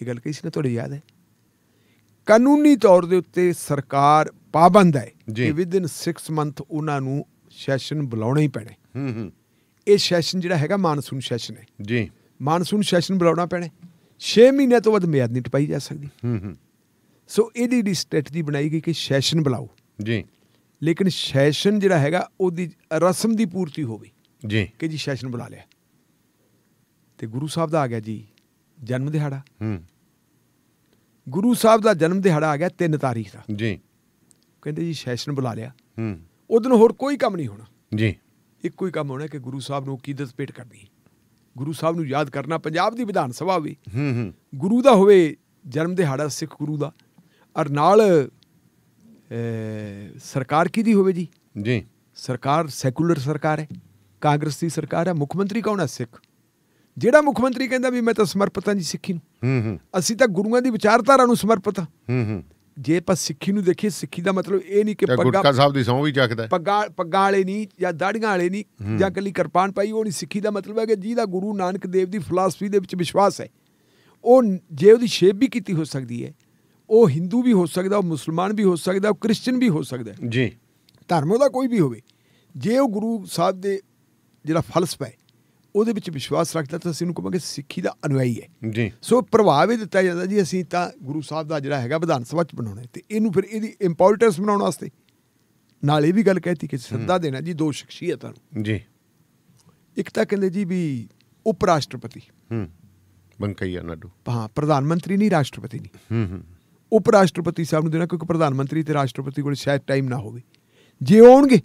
ਇਹ ਗੱਲ ਕਿਸ ਨੇ ਤੁਹਾਡੀ ਯਾਦ ਹੈ ਕਾਨੂੰਨੀ ਤੌਰ ਦੇ ਉੱਤੇ ਸਰਕਾਰ ਪਾਬੰਦ ਹੈ ਕਿ ਵਿਦਨ 6 ਮੰਥ ਉਹਨਾਂ ਨੂੰ ਸੈਸ਼ਨ ਬੁਲਾਉਣਾ ਹੀ ਪੈਣਾ ਹੂੰ ਹੂੰ ਇਹ ਸੈਸ਼ਨ ਜਿਹੜਾ ਹੈਗਾ ਮਾਨਸੂਨ ਸੈਸ਼ਨ ਹੈ ਜੀ ਮਾਨਸੂਨ ਸੈਸ਼ਨ ਬੁਲਾਉਣਾ ਪੈਣਾ 6 ਮਹੀਨੇ ਤੋਂ ਵੱਧ ਮਿਆਦ ਨਹੀਂ ਟਪਾਈ ਜਾ ਸਕਦੀ ਹੂੰ ਹੂੰ ਸੋ ਇਹਦੀ ਦੀ ਸਟ੍ਰੈਟਜੀ ਬਣਾਈ ਗਈ ਕਿ ਸੈਸ਼ਨ ਬੁਲਾਓ ਜੀ ਲੇਕਿਨ ਸੈਸ਼ਨ ਜਿਹੜਾ ਹੈਗਾ ਉਹਦੀ ਰਸਮ ਦੀ ਪੂਰਤੀ ਹੋਵੇ ਜੀ ਕਿ ਜੀ ਸੈਸ਼ਨ ਬੁਲਾ ਲਿਆ ਤੇ ਗੁਰੂ ਸਾਹਿਬ ਦਾ ਆ ਗਿਆ ਜੀ ਜਨਮ ਦਿਹਾੜਾ ਹੂੰ ਗੁਰੂ ਸਾਹਿਬ ਦਾ ਜਨਮ ਦਿਹਾੜਾ ਆ ਗਿਆ 3 ਤਾਰੀਖ ਦਾ ਜੀ ਕਹਿੰਦੇ ਜੀ ਸੈਸ਼ਨ ਬੁਲਾ ਲਿਆ ਹੂੰ ਉਦੋਂ ਹੋਰ ਕੋਈ ਕੰਮ ਨਹੀਂ ਹੋਣਾ ਜੀ ਇੱਕੋ ਹੀ ਕੰਮ ਹੋਣਾ ਕਿ ਗੁਰੂ ਸਾਹਿਬ ਨੂੰ ਕੀਦਤ ਪੇਟ ਕਰਨੀ ਗੁਰੂ ਸਾਹਿਬ ਨੂੰ ਯਾਦ ਕਰਨਾ ਪੰਜਾਬ ਦੀ ਵਿਧਾਨ ਸਭਾ ਵੀ ਹੂੰ ਹੂੰ ਗੁਰੂ ਦਾ ਹੋਵੇ ਜਨਮ ਦਿਹਾੜਾ ਸਿੱਖ ਗੁਰੂ ਦਾ ਔਰ ਨਾਲ ਸਰਕਾਰ ਕਿਹਦੀ ਹੋਵੇ ਜੀ ਜੀ ਸਰਕਾਰ ਸੈਕੂਲਰ ਸਰਕਾਰ ਹੈ ਕਾਂਗਰਸ ਦੀ ਸਰਕਾਰ ਹੈ ਮੁੱਖ ਮੰਤਰੀ ਕੌਣ ਹੈ ਸਿੱਖ ਜਿਹੜਾ ਮੁੱਖ ਮੰਤਰੀ ਕਹਿੰਦਾ ਵੀ ਮੈਂ ਤਾਂ ਸਮਰਪਿਤ ਹਾਂ ਜੀ ਸਿੱਖੀ ਨੂੰ ਹੂੰ ਹੂੰ ਅਸੀਂ ਤਾਂ ਗੁਰੂਆਂ ਦੀ ਵਿਚਾਰਧਾਰਾ ਨੂੰ ਸਮਰਪਿਤ ਹਾਂ ਹੂੰ ਹੂੰ ਜੇ ਆਪਾਂ ਸਿੱਖੀ ਨੂੰ ਦੇਖੀਏ ਸਿੱਖੀ ਦਾ ਮਤਲਬ ਇਹ ਨਹੀਂ ਕਿ ਪੱਗਾ ਗੁਰਕਾ ਸਾਹਿਬ ਦੀ ਸੌਂ ਵੀ ਚੱਕਦਾ ਪੱਗਾ ਪੱਗਾ ਵਾਲੇ ਨਹੀਂ ਜਾਂ ਦਾੜੀਆਂ ਵਾਲੇ ਨਹੀਂ ਜਾਂ ਕੱਲੀ ਕਿਰਪਾਨ ਪਾਈ ਉਹ ਨਹੀਂ ਸਿੱਖੀ ਦਾ ਮਤਲਬ ਹੈ ਕਿ ਜਿਹਦਾ ਗੁਰੂ ਨਾਨਕ ਦੇਵ ਦੀ ਫਿਲਾਸਫੀ ਦੇ ਵਿੱਚ ਵਿਸ਼ਵਾਸ ਹੈ ਉਹ ਜੇ ਉਹਦੀ ਸ਼ੇਪ ਵੀ ਕੀਤੀ ਹੋ ਸਕਦੀ ਹੈ ਉਹ ਹਿੰਦੂ ਵੀ ਹੋ ਸਕਦਾ ਉਹ ਮੁਸਲਮਾਨ ਵੀ ਹੋ ਸਕਦਾ ਉਹ ਕ੍ਰਿਸਚੀਅਨ ਵੀ ਹੋ ਸਕਦਾ ਜੀ ਧਰਮ ਉਹਦਾ ਕੋਈ ਵੀ ਹੋਵੇ ਜੇ ਉਹ ਗੁਰੂ ਸਾਹਿਬ ਦੇ ਜਿਹੜਾ ਫਲਸਫਾ ਹੈ ਉਹਦੇ ਵਿੱਚ ਵਿਸ਼ਵਾਸ ਰੱਖਦਾ ਤਾਂ ਅਸੀਂ ਉਹਨੂੰ ਕਹਾਂਗੇ ਸਿੱਖੀ ਦਾ ਅਨੁਯਾਈ ਹੈ ਜੀ ਸੋ ਪ੍ਰਭਾਵ ਇਹ ਦਿੱਤਾ ਜਾਂਦਾ ਜੀ ਅਸੀਂ ਤਾਂ ਗੁਰੂ ਸਾਹਿਬ ਦਾ ਜਿਹੜਾ ਹੈਗਾ ਵਿਧਾਨ ਸਭਾ ਚ ਬਣਾਉਣਾ ਤੇ ਇਹਨੂੰ ਫਿਰ ਇਹਦੀ ਇੰਪੋਰਟੈਂਸ ਬਣਾਉਣ ਵਾਸਤੇ ਨਾਲ ਇਹ ਵੀ ਗੱਲ ਕਹਿਤੀ ਕਿ ਸੱਦਾ ਦੇਣਾ ਜੀ ਦੋ ਸ਼ਖਸੀਅਤਾਂ ਨੂੰ ਜੀ ਇੱਕ ਤਾਂ ਕਹਿੰਦੇ ਜੀ ਵੀ ਉਪ ਰਾਸ਼ਟਰਪਤੀ ਹੂੰ ਬੰਕਈਆ ਨਾਡੂ ਹਾਂ ਪ੍ਰਧਾਨ ਮੰਤਰੀ ਨਹੀਂ ਰਾਸ਼ਟਰਪਤੀ ਨਹੀਂ ਹੂੰ ਹੂੰ ਉਪ ਰਾਸ਼ਟਰਪਤੀ ਸਾਹਿਬ ਨੂੰ ਦੇਣਾ ਕਿਉਂਕਿ ਪ੍ਰਧਾਨ ਮੰਤਰੀ ਤੇ ਰਾਸ਼ਟਰਪਤੀ ਕੋਲ ਸ਼ਾਇਦ ਟਾਈਮ ਨਾ ਹੋਵੇ ਜੇ ਆਉਣਗੇ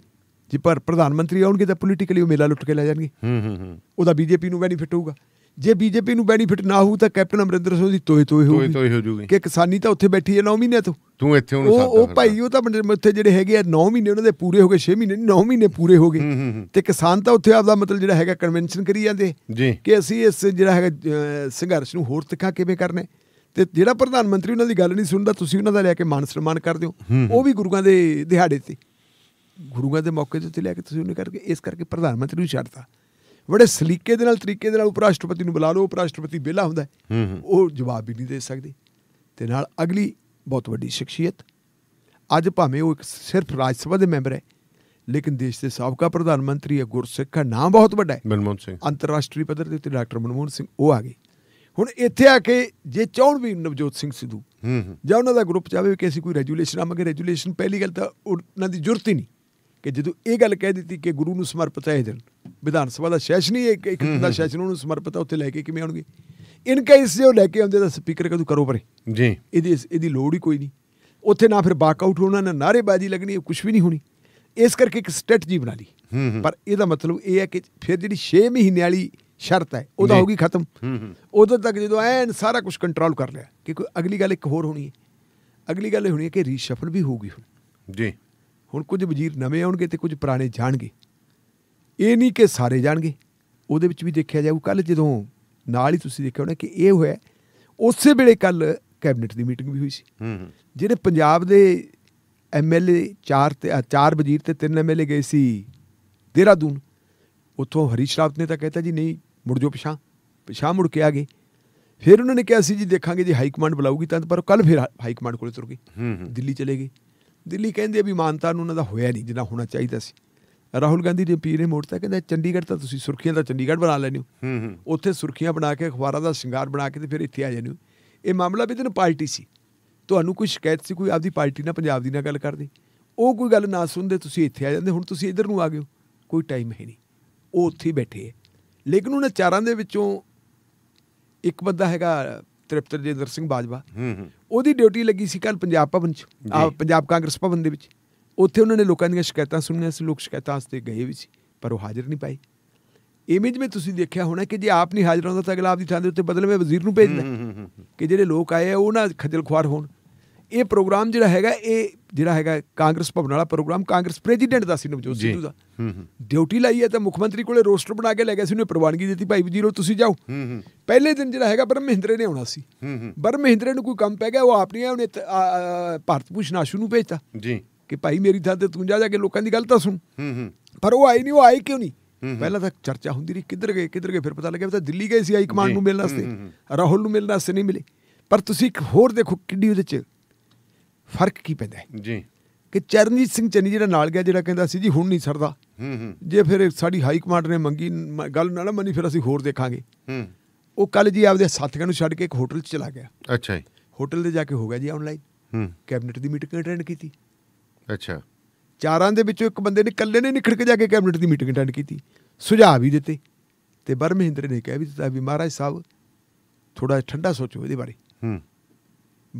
ਜੇ ਪਰ ਪ੍ਰਧਾਨ ਮੰਤਰੀ ਆਉਣਗੇ ਤਾਂ ਪੋਲੀਟੀਕਲੀ ਉਹ ਮੇਲਾ ਲੁੱਟ ਕੇ ਲੈ ਜਾਣਗੇ ਹੂੰ ਹੂੰ ਹੂੰ ਉਹਦਾ ਬੀਜੇਪੀ ਨੂੰ ਬੈਨੀਫਿਟ ਹੋਊਗਾ ਜੇ ਬੀਜੇਪੀ ਨੂੰ ਬੈਨੀਫਿਟ ਨਾ ਹੋਊ ਤਾਂ ਕੈਪਟਨ ਅਮਰਿੰਦਰ ਸਿੰਘ ਦੀ ਤੋਏ ਤੋਏ ਹੋਊਗੀ ਤੋਏ ਹੋ ਜੂਗੀ ਕਿ ਕਿਸਾਨੀ ਤਾਂ ਉੱਥੇ ਬੈਠੀ ਹੈ 9 ਮਹੀਨੇ ਤੋਂ ਤੂੰ ਇੱਥੇ ਹੁਣ ਉਹ ਉਹ ਭਾਈ ਉਹ ਤਾਂ ਉੱਥੇ ਜਿਹੜੇ ਹੈਗੇ ਆ 9 ਮਹੀਨੇ ਉਹਨਾਂ ਦੇ ਪੂਰੇ ਹੋ ਗਏ 6 ਮਹੀਨੇ 9 ਮਹੀਨੇ ਪੂਰੇ ਹੋ ਗਏ ਤੇ ਕਿਸਾਨ ਤਾਂ ਉੱਥੇ ਆਪਦਾ ਮਤਲਬ ਜਿਹੜਾ ਹੈਗਾ ਕਨਵੈਨਸ਼ਨ ਕਰੀ ਜਾਂਦੇ ਕਿ ਅਸੀਂ ਇਸ ਜਿਹੜਾ ਹੈਗਾ ਸੰਘਰਸ਼ ਨੂੰ ਹੋਰ ਤਿੱਖਾ ਕਿਵੇਂ ਕਰਨੇ ਤੇ ਜਿਹੜਾ ਪ੍ਰਧਾਨ ਮੰਤਰੀ ਉਹਨਾਂ ਦੀ ਗੱਲ ਨਹੀਂ ਸੁਣਦਾ ਤੁਸੀਂ ਉਹਨਾਂ ਦਾ ਲੈ ਕੇ ਮਾਨ ਸਨਮਾਨ ਕਰਦੇ ਹੋ ਉਹ ਵੀ ਗੁਰੂਆਂ ਦੇ ਦਿਹਾੜੇ ਤੇ ਗੁਰੂਆਂ ਦੇ ਮੌਕੇ ਤੇ ਲੈ ਕੇ ਤੁਸੀਂ ਉਹਨੇ ਕਰਕੇ ਇਸ ਕਰਕੇ ਪ੍ਰਧਾਨ ਮੰਤਰੀ ਨੂੰ ਛੱਡਤਾ ਬੜੇ ਸਲੀਕੇ ਦੇ ਨਾਲ ਤਰੀਕੇ ਦੇ ਨਾਲ ਉਪ ਰਾਸ਼ਟਰਪਤੀ ਨੂੰ ਬੁਲਾ ਲਓ ਉਪ ਰਾਸ਼ਟਰਪਤੀ ਬੇਲਾ ਹੁੰਦਾ ਉਹ ਜਵਾਬ ਵੀ ਨਹੀਂ ਦੇ ਸਕਦੇ ਤੇ ਨਾਲ ਅਗਲੀ ਬਹੁਤ ਵੱਡੀ ਸ਼ਖਸੀਅਤ ਅੱਜ ਭਾਵੇਂ ਉਹ ਇੱਕ ਸਿਰਫ ਰਾਜ ਸਭਾ ਦੇ ਮੈਂਬਰ ਹੈ ਲੇਕਿਨ ਦੇਸ਼ ਦੇ ਸਾਬਕਾ ਪ੍ਰਧਾਨ ਮੰਤਰੀ ਹੈ ਗੁਰਸਿੱਖ ਦਾ ਨਾਮ ਬਹੁਤ ਵੱਡਾ ਹੈ ਮਨਮੋਹਨ ਸਿੰਘ ਅੰਤਰਰਾਸ਼ਟਰੀ ਪੱਧਰ ਤੇ ਡਾਕਟਰ ਮਨਮੋਹਨ ਸਿੰਘ ਉਹ ਆ ਗਏ ਹੁਣ ਇੱਥੇ ਆ ਕੇ ਜੇ ਚਾਹਣ ਵੀ ਨਵਜੋਤ ਸਿੰਘ ਸਿੱਧੂ ਜਾਂ ਉਹਨਾਂ ਦਾ ਗਰੁੱਪ ਚਾਹਵੇ ਕਿ ਅਸੀਂ ਕੋਈ ਰੈਜੂਲੇਸ਼ਨ ਆਵਾਂਗੇ ਰੈਜੂਲੇਸ਼ਨ ਪਹਿਲੀ ਗੱਲ ਤਾਂ ਉਹਨਾਂ ਦੀ ਜ਼ਰੂਰਤ ਹੀ ਨਹੀਂ ਕਿ ਜਦੋਂ ਇਹ ਗੱਲ ਕਹਿ ਦਿੱਤੀ ਕਿ ਗੁਰੂ ਨੂੰ ਸਮਰਪਿਤ ਹੈ ਦਿਨ ਵਿਧਾਨ ਸਭਾ ਦਾ ਸੈਸ਼ਨ ਹੀ ਇੱਕ ਇੱਕ ਦਾ ਸੈਸ਼ਨ ਉਹਨੂੰ ਸਮਰਪਿਤ ਹੈ ਉੱਥੇ ਲੈ ਕੇ ਕਿਵੇਂ ਆਉਣਗੇ ਇਨ ਕੇਸ ਜੇ ਉਹ ਲੈ ਕੇ ਆਉਂਦੇ ਤਾਂ ਸਪੀਕਰ ਕਦੋਂ ਕਰੋ ਪਰੇ ਜੀ ਇਹਦੀ ਇਹਦੀ ਲੋੜ ਹੀ ਕੋਈ ਨਹੀਂ ਉੱਥੇ ਨਾ ਫਿਰ ਆਊਟ ਹੋਣਾ ਨਾ ਨਾਰੇਬਾਜ਼ੀ ਲੱਗਣੀ ਕੁਝ ਵੀ ਨਹੀਂ ਹੋਣੀ ਇਸ ਕਰਕੇ ਇੱਕ ਸਟ੍ਰੈਟਜੀ ਬਣਾ ਲਈ ਪਰ ਇਹਦਾ ਮਤਲਬ ਇਹ ਹੈ ਕਿ ਫਿਰ ਜਿਹੜੀ 6 ਮਹੀਨੇ ਵਾਲੀ ਸ਼ਰਤ ਹੈ ਉਹਦਾ ਹੋ ਗਈ ਖਤਮ ਉਦੋਂ ਤੱਕ ਜਦੋਂ ਐਨ ਸਾਰਾ ਕੁਝ ਕੰਟਰੋਲ ਕਰ ਲਿਆ ਕਿ ਕੋਈ ਅਗਲੀ ਗੱਲ ਇੱਕ ਹੋਰ ਹੋਣੀ ਹੈ ਅਗਲੀ ਗੱਲ ਇਹ ਹੋਣੀ ਹੈ ਕਿ ਰੀਸ਼ਫਲ ਵੀ ਹੋਊਗੀ ਹੁਣ ਜੀ ਹੁਣ ਕੁਝ ਵਜ਼ੀਰ ਨਵੇਂ ਆਉਣਗੇ ਤੇ ਕੁਝ ਪੁਰਾਣੇ ਜਾਣਗੇ ਇਹ ਨਹੀਂ ਕਿ ਸਾਰੇ ਜਾਣਗੇ ਉਹਦੇ ਵਿੱਚ ਵੀ ਦੇਖਿਆ ਜਾਊ ਕੱਲ ਜਦੋਂ ਨਾਲ ਹੀ ਤੁਸੀਂ ਦੇਖਿਆ ਹੋਣਾ ਕਿ ਇਹ ਹੋਇਆ ਉਸੇ ਵੇਲੇ ਕੱਲ ਕੈਬਨਿਟ ਦੀ ਮੀਟਿੰਗ ਵੀ ਹੋਈ ਸੀ ਹੂੰ ਜਿਹੜੇ ਪੰਜਾਬ ਦੇ ਐਮਐਲਏ 4 ਤੇ 4 ਵਜ਼ੀਰ ਤੇ 3 ਐਮਐਲਏ ਗਏ ਸੀ ਦੇਰਾਦੂਨ ਉੱਥੋਂ ਹਰੀਸ਼ ਰਾਵਤ ਨੇ ਤਾਂ ਕਹਿਤਾ ਜੀ ਨਹੀਂ ਮੁੜ ਜੋ ਪਿਛਾ ਪਿਛਾ ਮੁੜ ਕੇ ਆ ਗਏ ਫਿਰ ਉਹਨਾਂ ਨੇ ਕਿਹਾ ਸੀ ਜੀ ਦੇਖਾਂਗੇ ਜੇ ਹਾਈ ਕਮਾਂਡ ਬੁਲਾਉਗੀ ਤਾਂ ਪਰ ਕੱਲ ਫਿਰ ਹਾਈ ਕਮਾਂਡ ਕੋਲੇ ਤੁਰ ਗਏ ਦਿੱਲੀ ਚਲੇ ਗਏ ਦਿੱਲੀ ਕਹਿੰਦੇ ਵੀ ਮਾਨਤਾ ਨੂੰ ਉਹਨਾਂ ਦਾ ਹੋਇਆ ਨਹੀਂ ਜਿੰਨਾ ਹੋਣਾ ਚਾਹੀਦਾ ਸੀ ਰਾਹੁਲ ਗਾਂਧੀ ਦੇ ਪੀਰੇ ਮੋੜਤਾ ਕਹਿੰਦਾ ਚੰਡੀਗੜ੍ਹ ਤਾਂ ਤੁਸੀਂ ਸੁਰਖੀਆਂ ਦਾ ਚੰਡੀਗੜ੍ਹ ਬਣਾ ਹੂੰ ਹੂੰ ਉੱਥੇ ਸੁਰਖੀਆਂ ਬਣਾ ਕੇ ਅਖਬਾਰਾਂ ਦਾ ਸ਼ਿੰਗਾਰ ਬਣਾ ਕੇ ਤੇ ਫਿਰ ਇੱਥੇ ਆ ਜਾਣੀ ਇਹ ਮਾਮਲਾ ਵੀ ਤੈਨੂੰ ਪਾਰਟੀ ਸੀ ਤੁਹਾਨੂੰ ਕੋਈ ਸ਼ਿਕਾਇਤ ਸੀ ਕੋਈ ਆਪਦੀ ਪਾਰਟੀ ਨਾਲ ਪੰਜਾਬ ਦੀ ਨਾਲ ਗੱਲ ਕਰਦੇ ਉਹ ਕੋਈ ਗੱਲ ਨਾ ਸੁਣਦੇ ਤੁਸੀਂ ਇੱਥੇ ਆ ਜਾਂਦੇ ਹੁਣ ਤੁਸੀਂ ਇੱਧਰ ਨੂੰ ਆ ਗਏ ਕੋਈ ਟਾਈਮ ਹੈ ਨਹੀਂ ਉਹ ਉੱਥੇ ਬੈਠੇ ਹੈ ਲੇਕਿਨ ਉਹਨਾਂ ਚਾਰਾਂ ਦੇ ਵਿੱਚੋਂ ਇੱਕ ਬੰਦਾ ਹੈਗਾ ਤ੍ਰਿਪਤ ਰਜਿੰਦਰ ਸਿੰਘ ਬਾਜਵਾ ਉਹਦੀ ਡਿਊਟੀ ਲੱਗੀ ਸੀ ਕੱਲ ਪੰਜਾਬ ਭਵਨ ਚ ਪੰਜਾਬ ਕਾਂਗਰਸ ਭਵਨ ਦੇ ਵਿੱਚ ਉੱਥੇ ਉਹਨਾਂ ਨੇ ਲੋਕਾਂ ਦੀਆਂ ਸ਼ਿਕਾਇਤਾਂ ਸੁਣੀਆਂ ਸੀ ਲੋਕ ਸ਼ਿਕਾਇਤਾਂ ਵਾਸਤੇ ਗਏ ਵੀ ਸੀ ਪਰ ਉਹ ਹਾਜ਼ਰ ਨਹੀਂ ਪਾਈ ਇਮੇਜ ਵਿੱਚ ਤੁਸੀਂ ਦੇਖਿਆ ਹੋਣਾ ਕਿ ਜੇ ਆਪ ਨਹੀਂ ਹਾਜ਼ਰ ਹੁੰਦਾ ਤਾਂ ਅਗਲਾ ਆਪਦੀ ਥਾਂ ਦੇ ਉੱਤੇ ਬਦਲਵੇਂ ਵਜ਼ੀਰ ਨੂੰ ਭੇਜਦਾ ਕਿ ਜਿਹੜੇ ਲੋਕ ਆਏ ਆ ਉਹ ਨਾ ਖਜਲ ਖੁਆਰ ਹੋਣ ਇਹ ਪ੍ਰੋਗਰਾਮ ਜਿਹੜਾ ਹੈਗਾ ਇਹ ਜਿਹੜਾ ਹੈਗਾ ਕਾਂਗਰਸ ਭਵਨ ਵਾਲਾ ਪ੍ਰੋਗਰਾਮ ਕਾਂਗਰਸ ਪ੍ਰੈਜ਼ੀਡੈਂਟ ਦਾ ਸੀ ਨਵਜੋਤ ਸਿੱਧੂ ਦਾ ਡਿਊਟੀ ਲਈ ਹੈ ਤਾਂ ਮੁੱਖ ਮੰਤਰੀ ਕੋਲੇ ਰੋਸਟਰ ਬਣਾ ਕੇ ਲੈ ਗਿਆ ਸੀ ਉਹਨੇ ਪ੍ਰਵਾਨਗੀ ਦਿੱਤੀ ਭਾਈ ਵਜੀਰੋ ਤੁਸੀਂ ਜਾਓ ਪਹਿਲੇ ਦਿਨ ਜਿਹੜਾ ਹੈਗਾ ਬਰਮ ਮਹਿੰਦਰੇ ਨੇ ਆਉਣਾ ਸੀ ਬਰਮ ਮਹਿੰਦਰੇ ਨੂੰ ਕੋਈ ਕੰਮ ਪੈ ਗਿਆ ਉਹ ਆਪ ਨਹੀਂ ਉਹਨੇ ਭਾਰਤ ਭੂਸ਼ਣ ਆਸ਼ੂ ਨੂੰ ਭੇਜਤਾ ਜੀ ਕਿ ਭਾਈ ਮੇਰੀ ਥਾਂ ਤੇ ਤੂੰ ਜਾ ਜਾ ਕੇ ਲੋਕਾਂ ਦੀ ਗੱਲ ਤਾਂ ਸੁਣ ਪਰ ਉਹ ਆਈ ਨਹੀਂ ਉਹ ਆਈ ਕਿਉਂ ਨਹੀਂ ਪਹਿਲਾਂ ਤਾਂ ਚਰਚਾ ਹੁੰਦੀ ਰਹੀ ਕਿੱਧਰ ਗਏ ਕਿੱਧਰ ਗਏ ਫਿਰ ਪਤਾ ਲੱਗਿਆ ਤਾਂ ਦਿੱਲੀ ਗਏ ਸੀ ਹਾਈ ਕਮਾਂਡ ਨੂੰ ਮਿਲਣ ਵਾਸਤੇ ਰਾਹੁਲ ਨੂੰ ਮਿਲਣ ਵਾਸਤੇ ਨਹੀਂ ਮਿਲੇ ਪਰ ਤੁਸੀਂ ਇੱਕ ਹੋਰ ਦੇਖੋ ਕਿੱਡੀ ਉਹਦੇ ਚ ਫਰਕ ਕੀ ਪੈਂਦਾ ਜੀ ਕਿ ਚਰਨਜੀਤ ਸਿੰਘ ਚੰਨੀ ਜਿਹੜਾ ਨਾਲ ਗਿਆ ਜਿਹੜਾ ਕਹਿੰਦਾ ਸੀ ਜੀ ਹੁਣ ਨਹੀਂ ਸਰਦਾ ਹੂੰ ਹੂੰ ਜੇ ਫਿਰ ਸਾਡੀ ਹਾਈ ਕਮਾਂਡ ਨੇ ਮੰਗੀ ਗੱਲ ਨਾਲ ਮੰਨੀ ਫਿਰ ਅਸੀਂ ਹੋਰ ਦੇਖਾਂਗੇ ਹੂੰ ਉਹ ਕੱਲ ਜੀ ਆਪਦੇ ਸਾਥੀਆਂ ਨੂੰ ਛੱਡ ਕੇ ਇੱਕ ਹੋਟਲ 'ਚ ਚਲਾ ਗਿਆ ਅੱਛਾ ਜੀ ਹੋਟਲ ਤੇ ਜਾ ਕੇ ਹੋ ਗਿਆ ਜੀ ਆਨਲਾਈਨ ਹੂੰ ਕੈਬਨਿਟ ਦੀ ਮੀਟਿੰਗ ਅਟੈਂਡ ਕੀਤੀ ਅੱਛਾ ਚਾਰਾਂ ਦੇ ਵਿੱਚੋਂ ਇੱਕ ਬੰਦੇ ਨੇ ਇਕੱਲੇ ਨੇ ਨਿਖੜ ਕੇ ਜਾ ਕੇ ਕੈਬਨਿਟ ਦੀ ਮੀਟਿੰਗ ਅਟੈਂਡ ਕੀਤੀ ਸੁਝਾਅ ਵੀ ਦਿੱਤੇ ਤੇ ਬਰ ਮਹਿੰਦਰ ਨੇ ਕਿਹਾ ਵੀ ਤੁਸੀਂ ਵੀ ਮਹਾਰਾਜ ਸਾਹਿਬ ਥੋੜਾ ਠੰਡਾ ਸੋਚੋ ਇਹਦੇ ਬਾਰੇ ਹੂੰ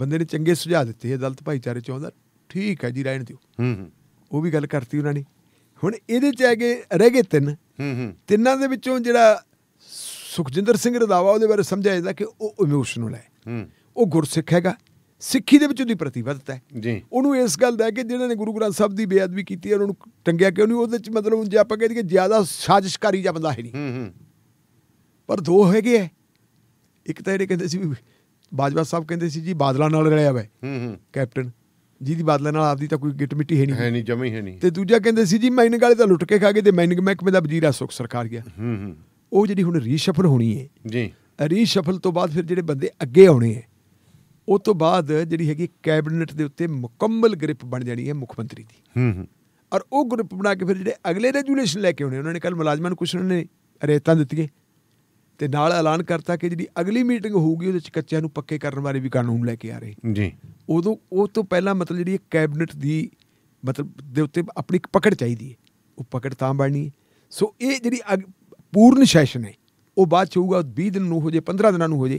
ਬੰਦੇ ਨੇ ਚੰਗੇ ਸੁਝਾਅ ਦਿੱਤੇ ਅਦਲਤ ਭਾਈਚਾਰੇ ਚ ਆਉਂਦਾ ਠੀਕ ਹੈ ਜੀ ਰਹਿਣ ਦਿਓ ਹੂੰ ਹੂੰ ਉਹ ਵੀ ਗੱਲ ਕਰਤੀ ਉਹਨਾਂ ਨੇ ਹੁਣ ਇਹਦੇ ਚ ਹੈਗੇ ਰਹਿ ਗਏ ਤਿੰਨ ਹੂੰ ਹੂੰ ਤਿੰਨਾਂ ਦੇ ਵਿੱਚੋਂ ਜਿਹੜਾ ਸੁਖਜਿੰਦਰ ਸਿੰਘ ਰਦਾਵਾ ਉਹਦੇ ਬਾਰੇ ਸਮਝਾਇਆ ਜਾਂਦਾ ਕਿ ਉਹ ਇਮੋਸ਼ਨਲ ਹੈ ਹੂੰ ਉਹ ਗੁਰਸਿੱਖ ਹੈਗਾ ਸਿੱਖੀ ਦੇ ਵਿੱਚ ਉਹਦੀ ਪ੍ਰਤੀਬੱਧਤਾ ਹੈ ਜੀ ਉਹਨੂੰ ਇਸ ਗੱਲ ਦਾ ਹੈ ਕਿ ਜਿਹਨਾਂ ਨੇ ਗੁਰੂ ਗ੍ਰੰਥ ਸਾਹਿਬ ਦੀ ਬੇਅਦਬੀ ਕੀਤੀ ਹੈ ਉਹਨਾਂ ਨੂੰ ਟੰਗਿਆ ਕਿਉਂ ਨਹੀਂ ਉਹਦੇ ਵਿੱਚ ਮਤਲਬ ਜੇ ਆਪਾਂ ਕਹਿੰਦੇ ਕਿ ਜ਼ਿਆਦਾ ਸਾਜ਼ਿਸ਼ਕਾਰੀ ਜਾਂ ਬੰਦਾ ਹੈ ਨਹੀਂ ਹੂੰ ਪਰ ਦੋ ਹੈਗੇ ਇੱਕ ਤਾਂ ਜਿਹੜੇ ਕਹਿੰਦੇ ਸੀ ਵੀ ਬਾਜਵਾ ਸਾਹਿਬ ਕਹਿੰਦੇ ਸੀ ਜੀ ਬਾਦਲਾਂ ਨਾਲ ਰਲਿਆ ਵਾ ਹੂੰ ਹੂੰ ਕੈਪਟਨ ਜਿਹਦੀ ਬਾਦਲਾ ਨਾਲ ਆਪਦੀ ਤਾਂ ਕੋਈ ਗਿੱਟ ਮਿੱਟੀ ਹੈ ਨਹੀਂ ਹੈ ਨਹੀਂ ਜਮੇ ਹੈ ਨਹੀਂ ਤੇ ਦੂਜਾ ਕਹਿੰਦੇ ਸੀ ਜੀ ਮੈਨਿੰਗ ਵਾਲੇ ਤਾਂ ਲੁੱਟ ਕੇ ਖਾ ਗਏ ਤੇ ਮਾਈਨਿੰਗ ਮਹਿਕਮੇ ਦਾ ਵਜ਼ੀਰ ਆ ਸੁਖ ਸਰਕਾਰ ਗਿਆ ਹੂੰ ਹੂੰ ਉਹ ਜਿਹੜੀ ਹੁਣ ਰੀਸ਼ਫਲ ਹੋਣੀ ਹੈ ਜੀ ਰੀਸ਼ਫਲ ਤੋਂ ਬਾਅਦ ਫਿਰ ਜਿਹੜੇ ਬੰਦੇ ਅੱਗੇ ਆਉਣੇ ਹੈ ਉਹ ਤੋਂ ਬਾਅਦ ਜਿਹੜੀ ਹੈਗੀ ਕੈਬਨਿਟ ਦੇ ਉੱਤੇ ਮੁਕੰਮਲ ਗ੍ਰਿਪ ਬਣ ਜਾਣੀ ਹੈ ਮੁੱਖ ਮੰਤਰੀ ਦੀ ਹੂੰ ਹੂੰ ਔਰ ਉਹ ਗ੍ਰਿਪ ਬਣਾ ਕੇ ਫਿਰ ਜਿਹੜੇ ਅਗਲੇ ਰੈਜੂਲੇਸ਼ਨ ਲੈ ਕੇ ਆਉਣੇ ਉਹਨਾਂ ਨੇ ਕੱਲ ਮੁਲਾਜ਼ਮਾਂ ਨੂੰ ਕੁਛ ਉਹਨਾਂ ਨੇ ਰੇਤਾਂ ਦਿੱਤੀਆਂ ਤੇ ਨਾਲ ਐਲਾਨ ਕਰਤਾ ਕਿ ਜਿਹੜੀ ਅਗਲੀ ਮੀਟਿੰਗ ਹੋਊਗੀ ਉਹਦੇ ਵਿੱਚ ਕੱਚਿਆਂ ਨੂੰ ਪੱਕੇ ਕਰਨ ਬਾਰੇ ਵੀ ਕਾਨੂੰਨ ਲੈ ਕੇ ਆ ਰਹੇ ਜੀ ਉਦੋਂ ਉਹ ਤੋਂ ਪਹਿਲਾਂ ਮਤਲਬ ਜਿਹੜੀ ਕੈਬਨਿਟ ਦੀ ਮਤਲਬ ਦੇ ਉੱਤੇ ਆਪਣੀ ਇੱਕ ਪਕੜ ਚਾਹੀਦੀ ਹੈ ਉਹ ਪਕੜ ਤਾਂ ਬਣਨੀ ਸੋ ਇਹ ਜਿਹੜੀ ਪੂਰਨ ਸੈਸ਼ਨ ਹੈ ਉਹ ਬਾਅਦ ਚ ਹੋਊਗਾ 20 ਦਿਨ ਨੂੰ ਹੋ ਜੇ 15 ਦਿਨਾਂ ਨੂੰ ਹੋ ਜੇ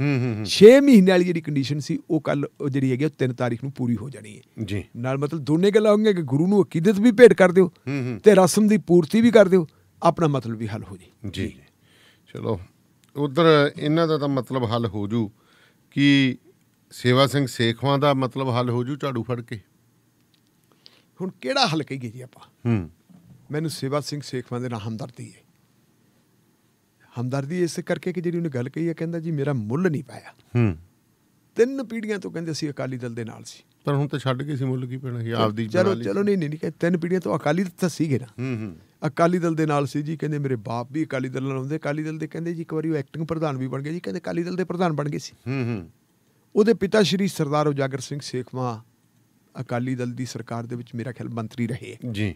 6 ਮਹੀਨੇ ਵਾਲੀ ਜਿਹੜੀ ਕੰਡੀਸ਼ਨ ਸੀ ਉਹ ਕੱਲ ਜਿਹੜੀ ਹੈਗੀ ਉਹ 3 ਤਾਰੀਖ ਨੂੰ ਪੂਰੀ ਹੋ ਜਾਣੀ ਹੈ ਜੀ ਨਾਲ ਮਤਲਬ ਦੋਨੇ ਗੱਲਾਂ ਹੋਣਗੇ ਕਿ ਗੁਰੂ ਨੂੰ ਅਕੀਦਤ ਵੀ ਭੇਟ ਕਰ ਦਿਓ ਤੇ ਰਸਮ ਦੀ ਪੂਰਤੀ ਵੀ ਕਰ ਦਿਓ ਆਪਣਾ ਮਤਲਬ ਵੀ ਹੱਲ ਹੋ ਜੇ ਜੀ ਚਲੋ ਉਧਰ ਇਹਨਾਂ ਦਾ ਤਾਂ ਮਤਲਬ ਹੱਲ ਹੋ ਜੂ ਕਿ ਸੇਵਾ ਸਿੰਘ ਸੇਖਵਾ ਦਾ ਮਤਲਬ ਹੱਲ ਹੋ ਜੂ ਝਾੜੂ ਫੜ ਕੇ ਹੁਣ ਕਿਹੜਾ ਹੱਲ ਕਹੀਏ ਜੀ ਆਪਾਂ ਹੂੰ ਮੈਨੂੰ ਸੇਵਾ ਸਿੰਘ ਸੇਖਵਾ ਦੇ ਨਾਲ ਹਮਦਰਦੀ ਹੈ ਹਮਦਰਦੀ ਇਸ ਕਰਕੇ ਕਿ ਜਿਹੜੀ ਉਹਨੇ ਗੱਲ ਕਹੀ ਹੈ ਕਹਿੰਦਾ ਜੀ ਮੇਰਾ ਮੁੱਲ ਨਹੀਂ ਪਾਇਆ ਹੂੰ ਤਿੰਨ ਪੀੜੀਆਂ ਤੋਂ ਕਹਿੰਦੇ ਸੀ ਅਕਾਲੀ ਦਲ ਦੇ ਨਾਲ ਸੀ ਪਰ ਹੁਣ ਤਾਂ ਛੱਡ ਗਏ ਸੀ ਮੁੱਲ ਕੀ ਪੈਣਾ ਸੀ ਆਪਦੀ ਚਲੋ ਚਲੋ ਨਹੀਂ ਨਹੀਂ ਤਿੰਨ ਪੀੜੀਆਂ ਤੋਂ ਅਕਾਲੀ ਦਲ ਤਾਂ ਸੀਗੇ ਨਾ ਹੂੰ ਹੂੰ ਅਕਾਲੀ ਦਲ ਦੇ ਨਾਲ ਸੀ ਜੀ ਕਹਿੰਦੇ ਮੇਰੇ ਬਾਪ ਵੀ ਅਕਾਲੀ ਦਲ ਨਾਲ ਹੁੰਦੇ ਅਕਾਲੀ ਦਲ ਦੇ ਕਹਿੰਦੇ ਜੀ ਇੱਕ ਵਾਰੀ ਉਹ ਐਕਟਿੰਗ ਪ੍ਰਧਾਨ ਵੀ ਬਣ ਗਏ ਜੀ ਕਹਿੰਦੇ ਅਕਾਲੀ ਦਲ ਦੇ ਪ੍ਰਧਾਨ ਬਣ ਗਏ ਸੀ ਹੂੰ ਹੂੰ ਉਹਦੇ ਪਿਤਾ ਸ਼੍ਰੀ ਸਰਦਾਰ ਉਜਾਗਰ ਸਿੰਘ ਸੇਖਵਾ ਅਕਾਲੀ ਦਲ ਦੀ ਸਰਕਾਰ ਦੇ ਵਿੱਚ ਮੇਰਾ ਖਿਆਲ ਮੰਤਰੀ ਰਹੇ ਜੀ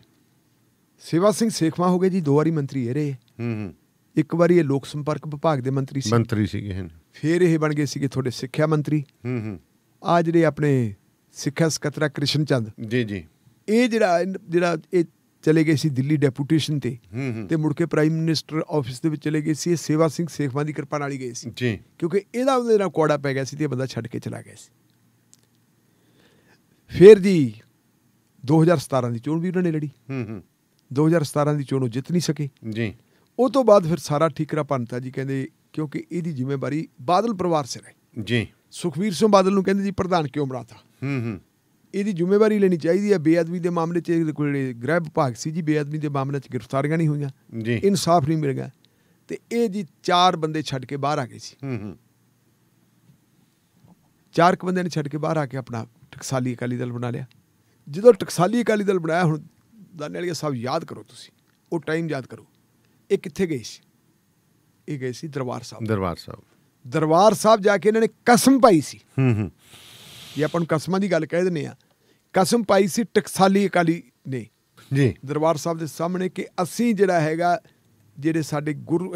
ਸੇਵਾ ਸਿੰਘ ਸੇਖਵਾ ਹੋ ਗਏ ਜੀ ਦੋ ਵਾਰੀ ਮੰਤਰੀ ਇਹ ਰਹੇ ਹੂੰ ਹੂੰ ਇੱਕ ਵਾਰੀ ਇਹ ਲੋਕ ਸੰਪਰਕ ਵਿਭਾਗ ਦੇ ਮੰਤਰੀ ਸੀ ਮੰਤਰੀ ਸੀਗੇ ਫਿਰ ਇਹ ਬਣ ਗਏ ਸੀਗੇ ਤੁਹਾਡੇ ਸਿੱਖਿਆ ਮੰਤਰੀ ਹੂੰ ਹੂੰ ਆ ਜਿਹੜੇ ਆਪਣੇ ਸਿੱਖਿਆ ਸਕੱਤਰਾ ਕ੍ਰਿਸ਼ਨ ਚੰਦ ਜੀ ਜੀ ਇਹ ਜਿਹੜਾ ਜਿਹੜਾ ਇਹ ਚਲੇ ਗਏ ਸੀ ਦਿੱਲੀ ਡੈਪੂਟੇਸ਼ਨ ਤੇ ਤੇ ਮੁੜ ਕੇ ਪ੍ਰਾਈਮ ਮਿਨਿਸਟਰ ਆਫਿਸ ਦੇ ਵਿੱਚ ਚਲੇ ਗਏ ਸੀ ਇਹ ਸੇਵਾ ਸਿੰਘ ਸੇਖਵਾਂ ਦੀ ਕਿਰਪਾ ਨਾਲ ਹੀ ਗਏ ਸੀ ਜੀ ਕਿਉਂਕਿ ਇਹਦਾ ਉਹਦੇ ਨਾਲ ਕੋੜਾ ਪੈ ਗਿਆ ਸੀ ਤੇ ਇਹ ਬੰਦਾ ਛੱਡ ਕੇ ਚਲਾ ਗਿਆ ਸੀ ਫਿਰ ਜੀ 2017 ਦੀ ਚੋਣ ਵੀ ਉਹਨਾਂ ਨੇ ਲੜੀ ਹੂੰ ਹੂੰ 2017 ਦੀ ਚੋਣ ਉਹ ਜਿੱਤ ਨਹੀਂ ਸਕੇ ਜੀ ਉਹ ਤੋਂ ਬਾਅਦ ਫਿਰ ਸਾਰਾ ਠੀਕਰਾ ਪੰਤਾ ਜੀ ਕਹਿੰਦੇ ਕਿਉਂਕਿ ਇਹਦੀ ਜ਼ਿੰਮੇਵਾਰੀ ਬਾਦਲ ਪਰਿਵਾਰ ਸਿਰ ਰਹੀ ਜੀ ਸੁਖਵੀਰ ਸਿੰਘ ਬਾਦਲ ਨੂੰ ਕਹਿੰਦੇ ਜੀ ਪ੍ਰਧਾਨ ਕਿਉਂ ਬਣਾਤਾ ਹੂੰ ਹੂੰ ਇਹਦੀ ਜ਼ਿੰਮੇਵਾਰੀ ਲੈਣੀ ਚਾਹੀਦੀ ਹੈ ਬੇਅਦਬੀ ਦੇ ਮਾਮਲੇ 'ਚ ਜਿਹੜੇ ਗ੍ਰਹਿ ਵਿਭਾਗ ਸੀ ਜੀ ਬੇਅਦਬੀ ਦੇ ਮਾਮਲੇ 'ਚ ਗ੍ਰਿਫਤਾਰੀਆਂ ਨਹੀਂ ਹੋਈਆਂ ਜੀ ਇਨਸਾਫ ਨਹੀਂ ਮਿਲ ਗਿਆ ਤੇ ਇਹ ਜੀ ਚਾਰ ਬੰਦੇ ਛੱਡ ਕੇ ਬਾਹਰ ਆ ਗਏ ਸੀ ਹੂੰ ਹੂੰ ਚਾਰ ਕ ਬੰਦੇ ਨੇ ਛੱਡ ਕੇ ਬਾਹਰ ਆ ਕੇ ਆਪਣਾ ਟਕਸਾਲੀ ਅਕਾਲੀ ਦਲ ਬਣਾ ਲਿਆ ਜਦੋਂ ਟਕਸਾਲੀ ਅਕਾਲੀ ਦਲ ਬਣਾਇਆ ਹੁਣ ਦਾਨੇ ਵਾਲੀਆ ਸਾਹਿਬ ਯਾਦ ਕਰੋ ਤੁਸੀਂ ਉਹ ਟਾਈਮ ਯਾਦ ਕਰੋ ਇਹ ਕਿੱਥੇ ਗਏ ਸੀ ਇਹ ਗਏ ਸੀ ਦਰਬਾਰ ਸਾਹਿਬ ਦਰਬਾਰ ਸਾਹਿਬ ਦਰਬਾਰ ਸਾਹਿਬ ਜਾ ਕੇ ਇਹਨਾਂ ਨੇ ਕਸਮ ਪਾਈ ਸੀ ਹੂੰ ਹੂੰ ਇਹ ਆਪਾਂ ਨੂੰ ਕਸਮਾਂ ਦੀ ਗੱਲ ਕਹਿ ਦਿੰਨੇ ਆ ਕਸਮ ਪਾਈ ਸੀ ਟਕਸਾਲੀ ਅਕਾਲੀ ਨੇ ਜੀ ਦਰਬਾਰ ਸਾਹਿਬ ਦੇ ਸਾਹਮਣੇ ਕਿ ਅਸੀਂ ਜਿਹੜਾ ਹੈਗਾ ਜਿਹੜੇ ਸਾਡੇ ਗੁਰੂ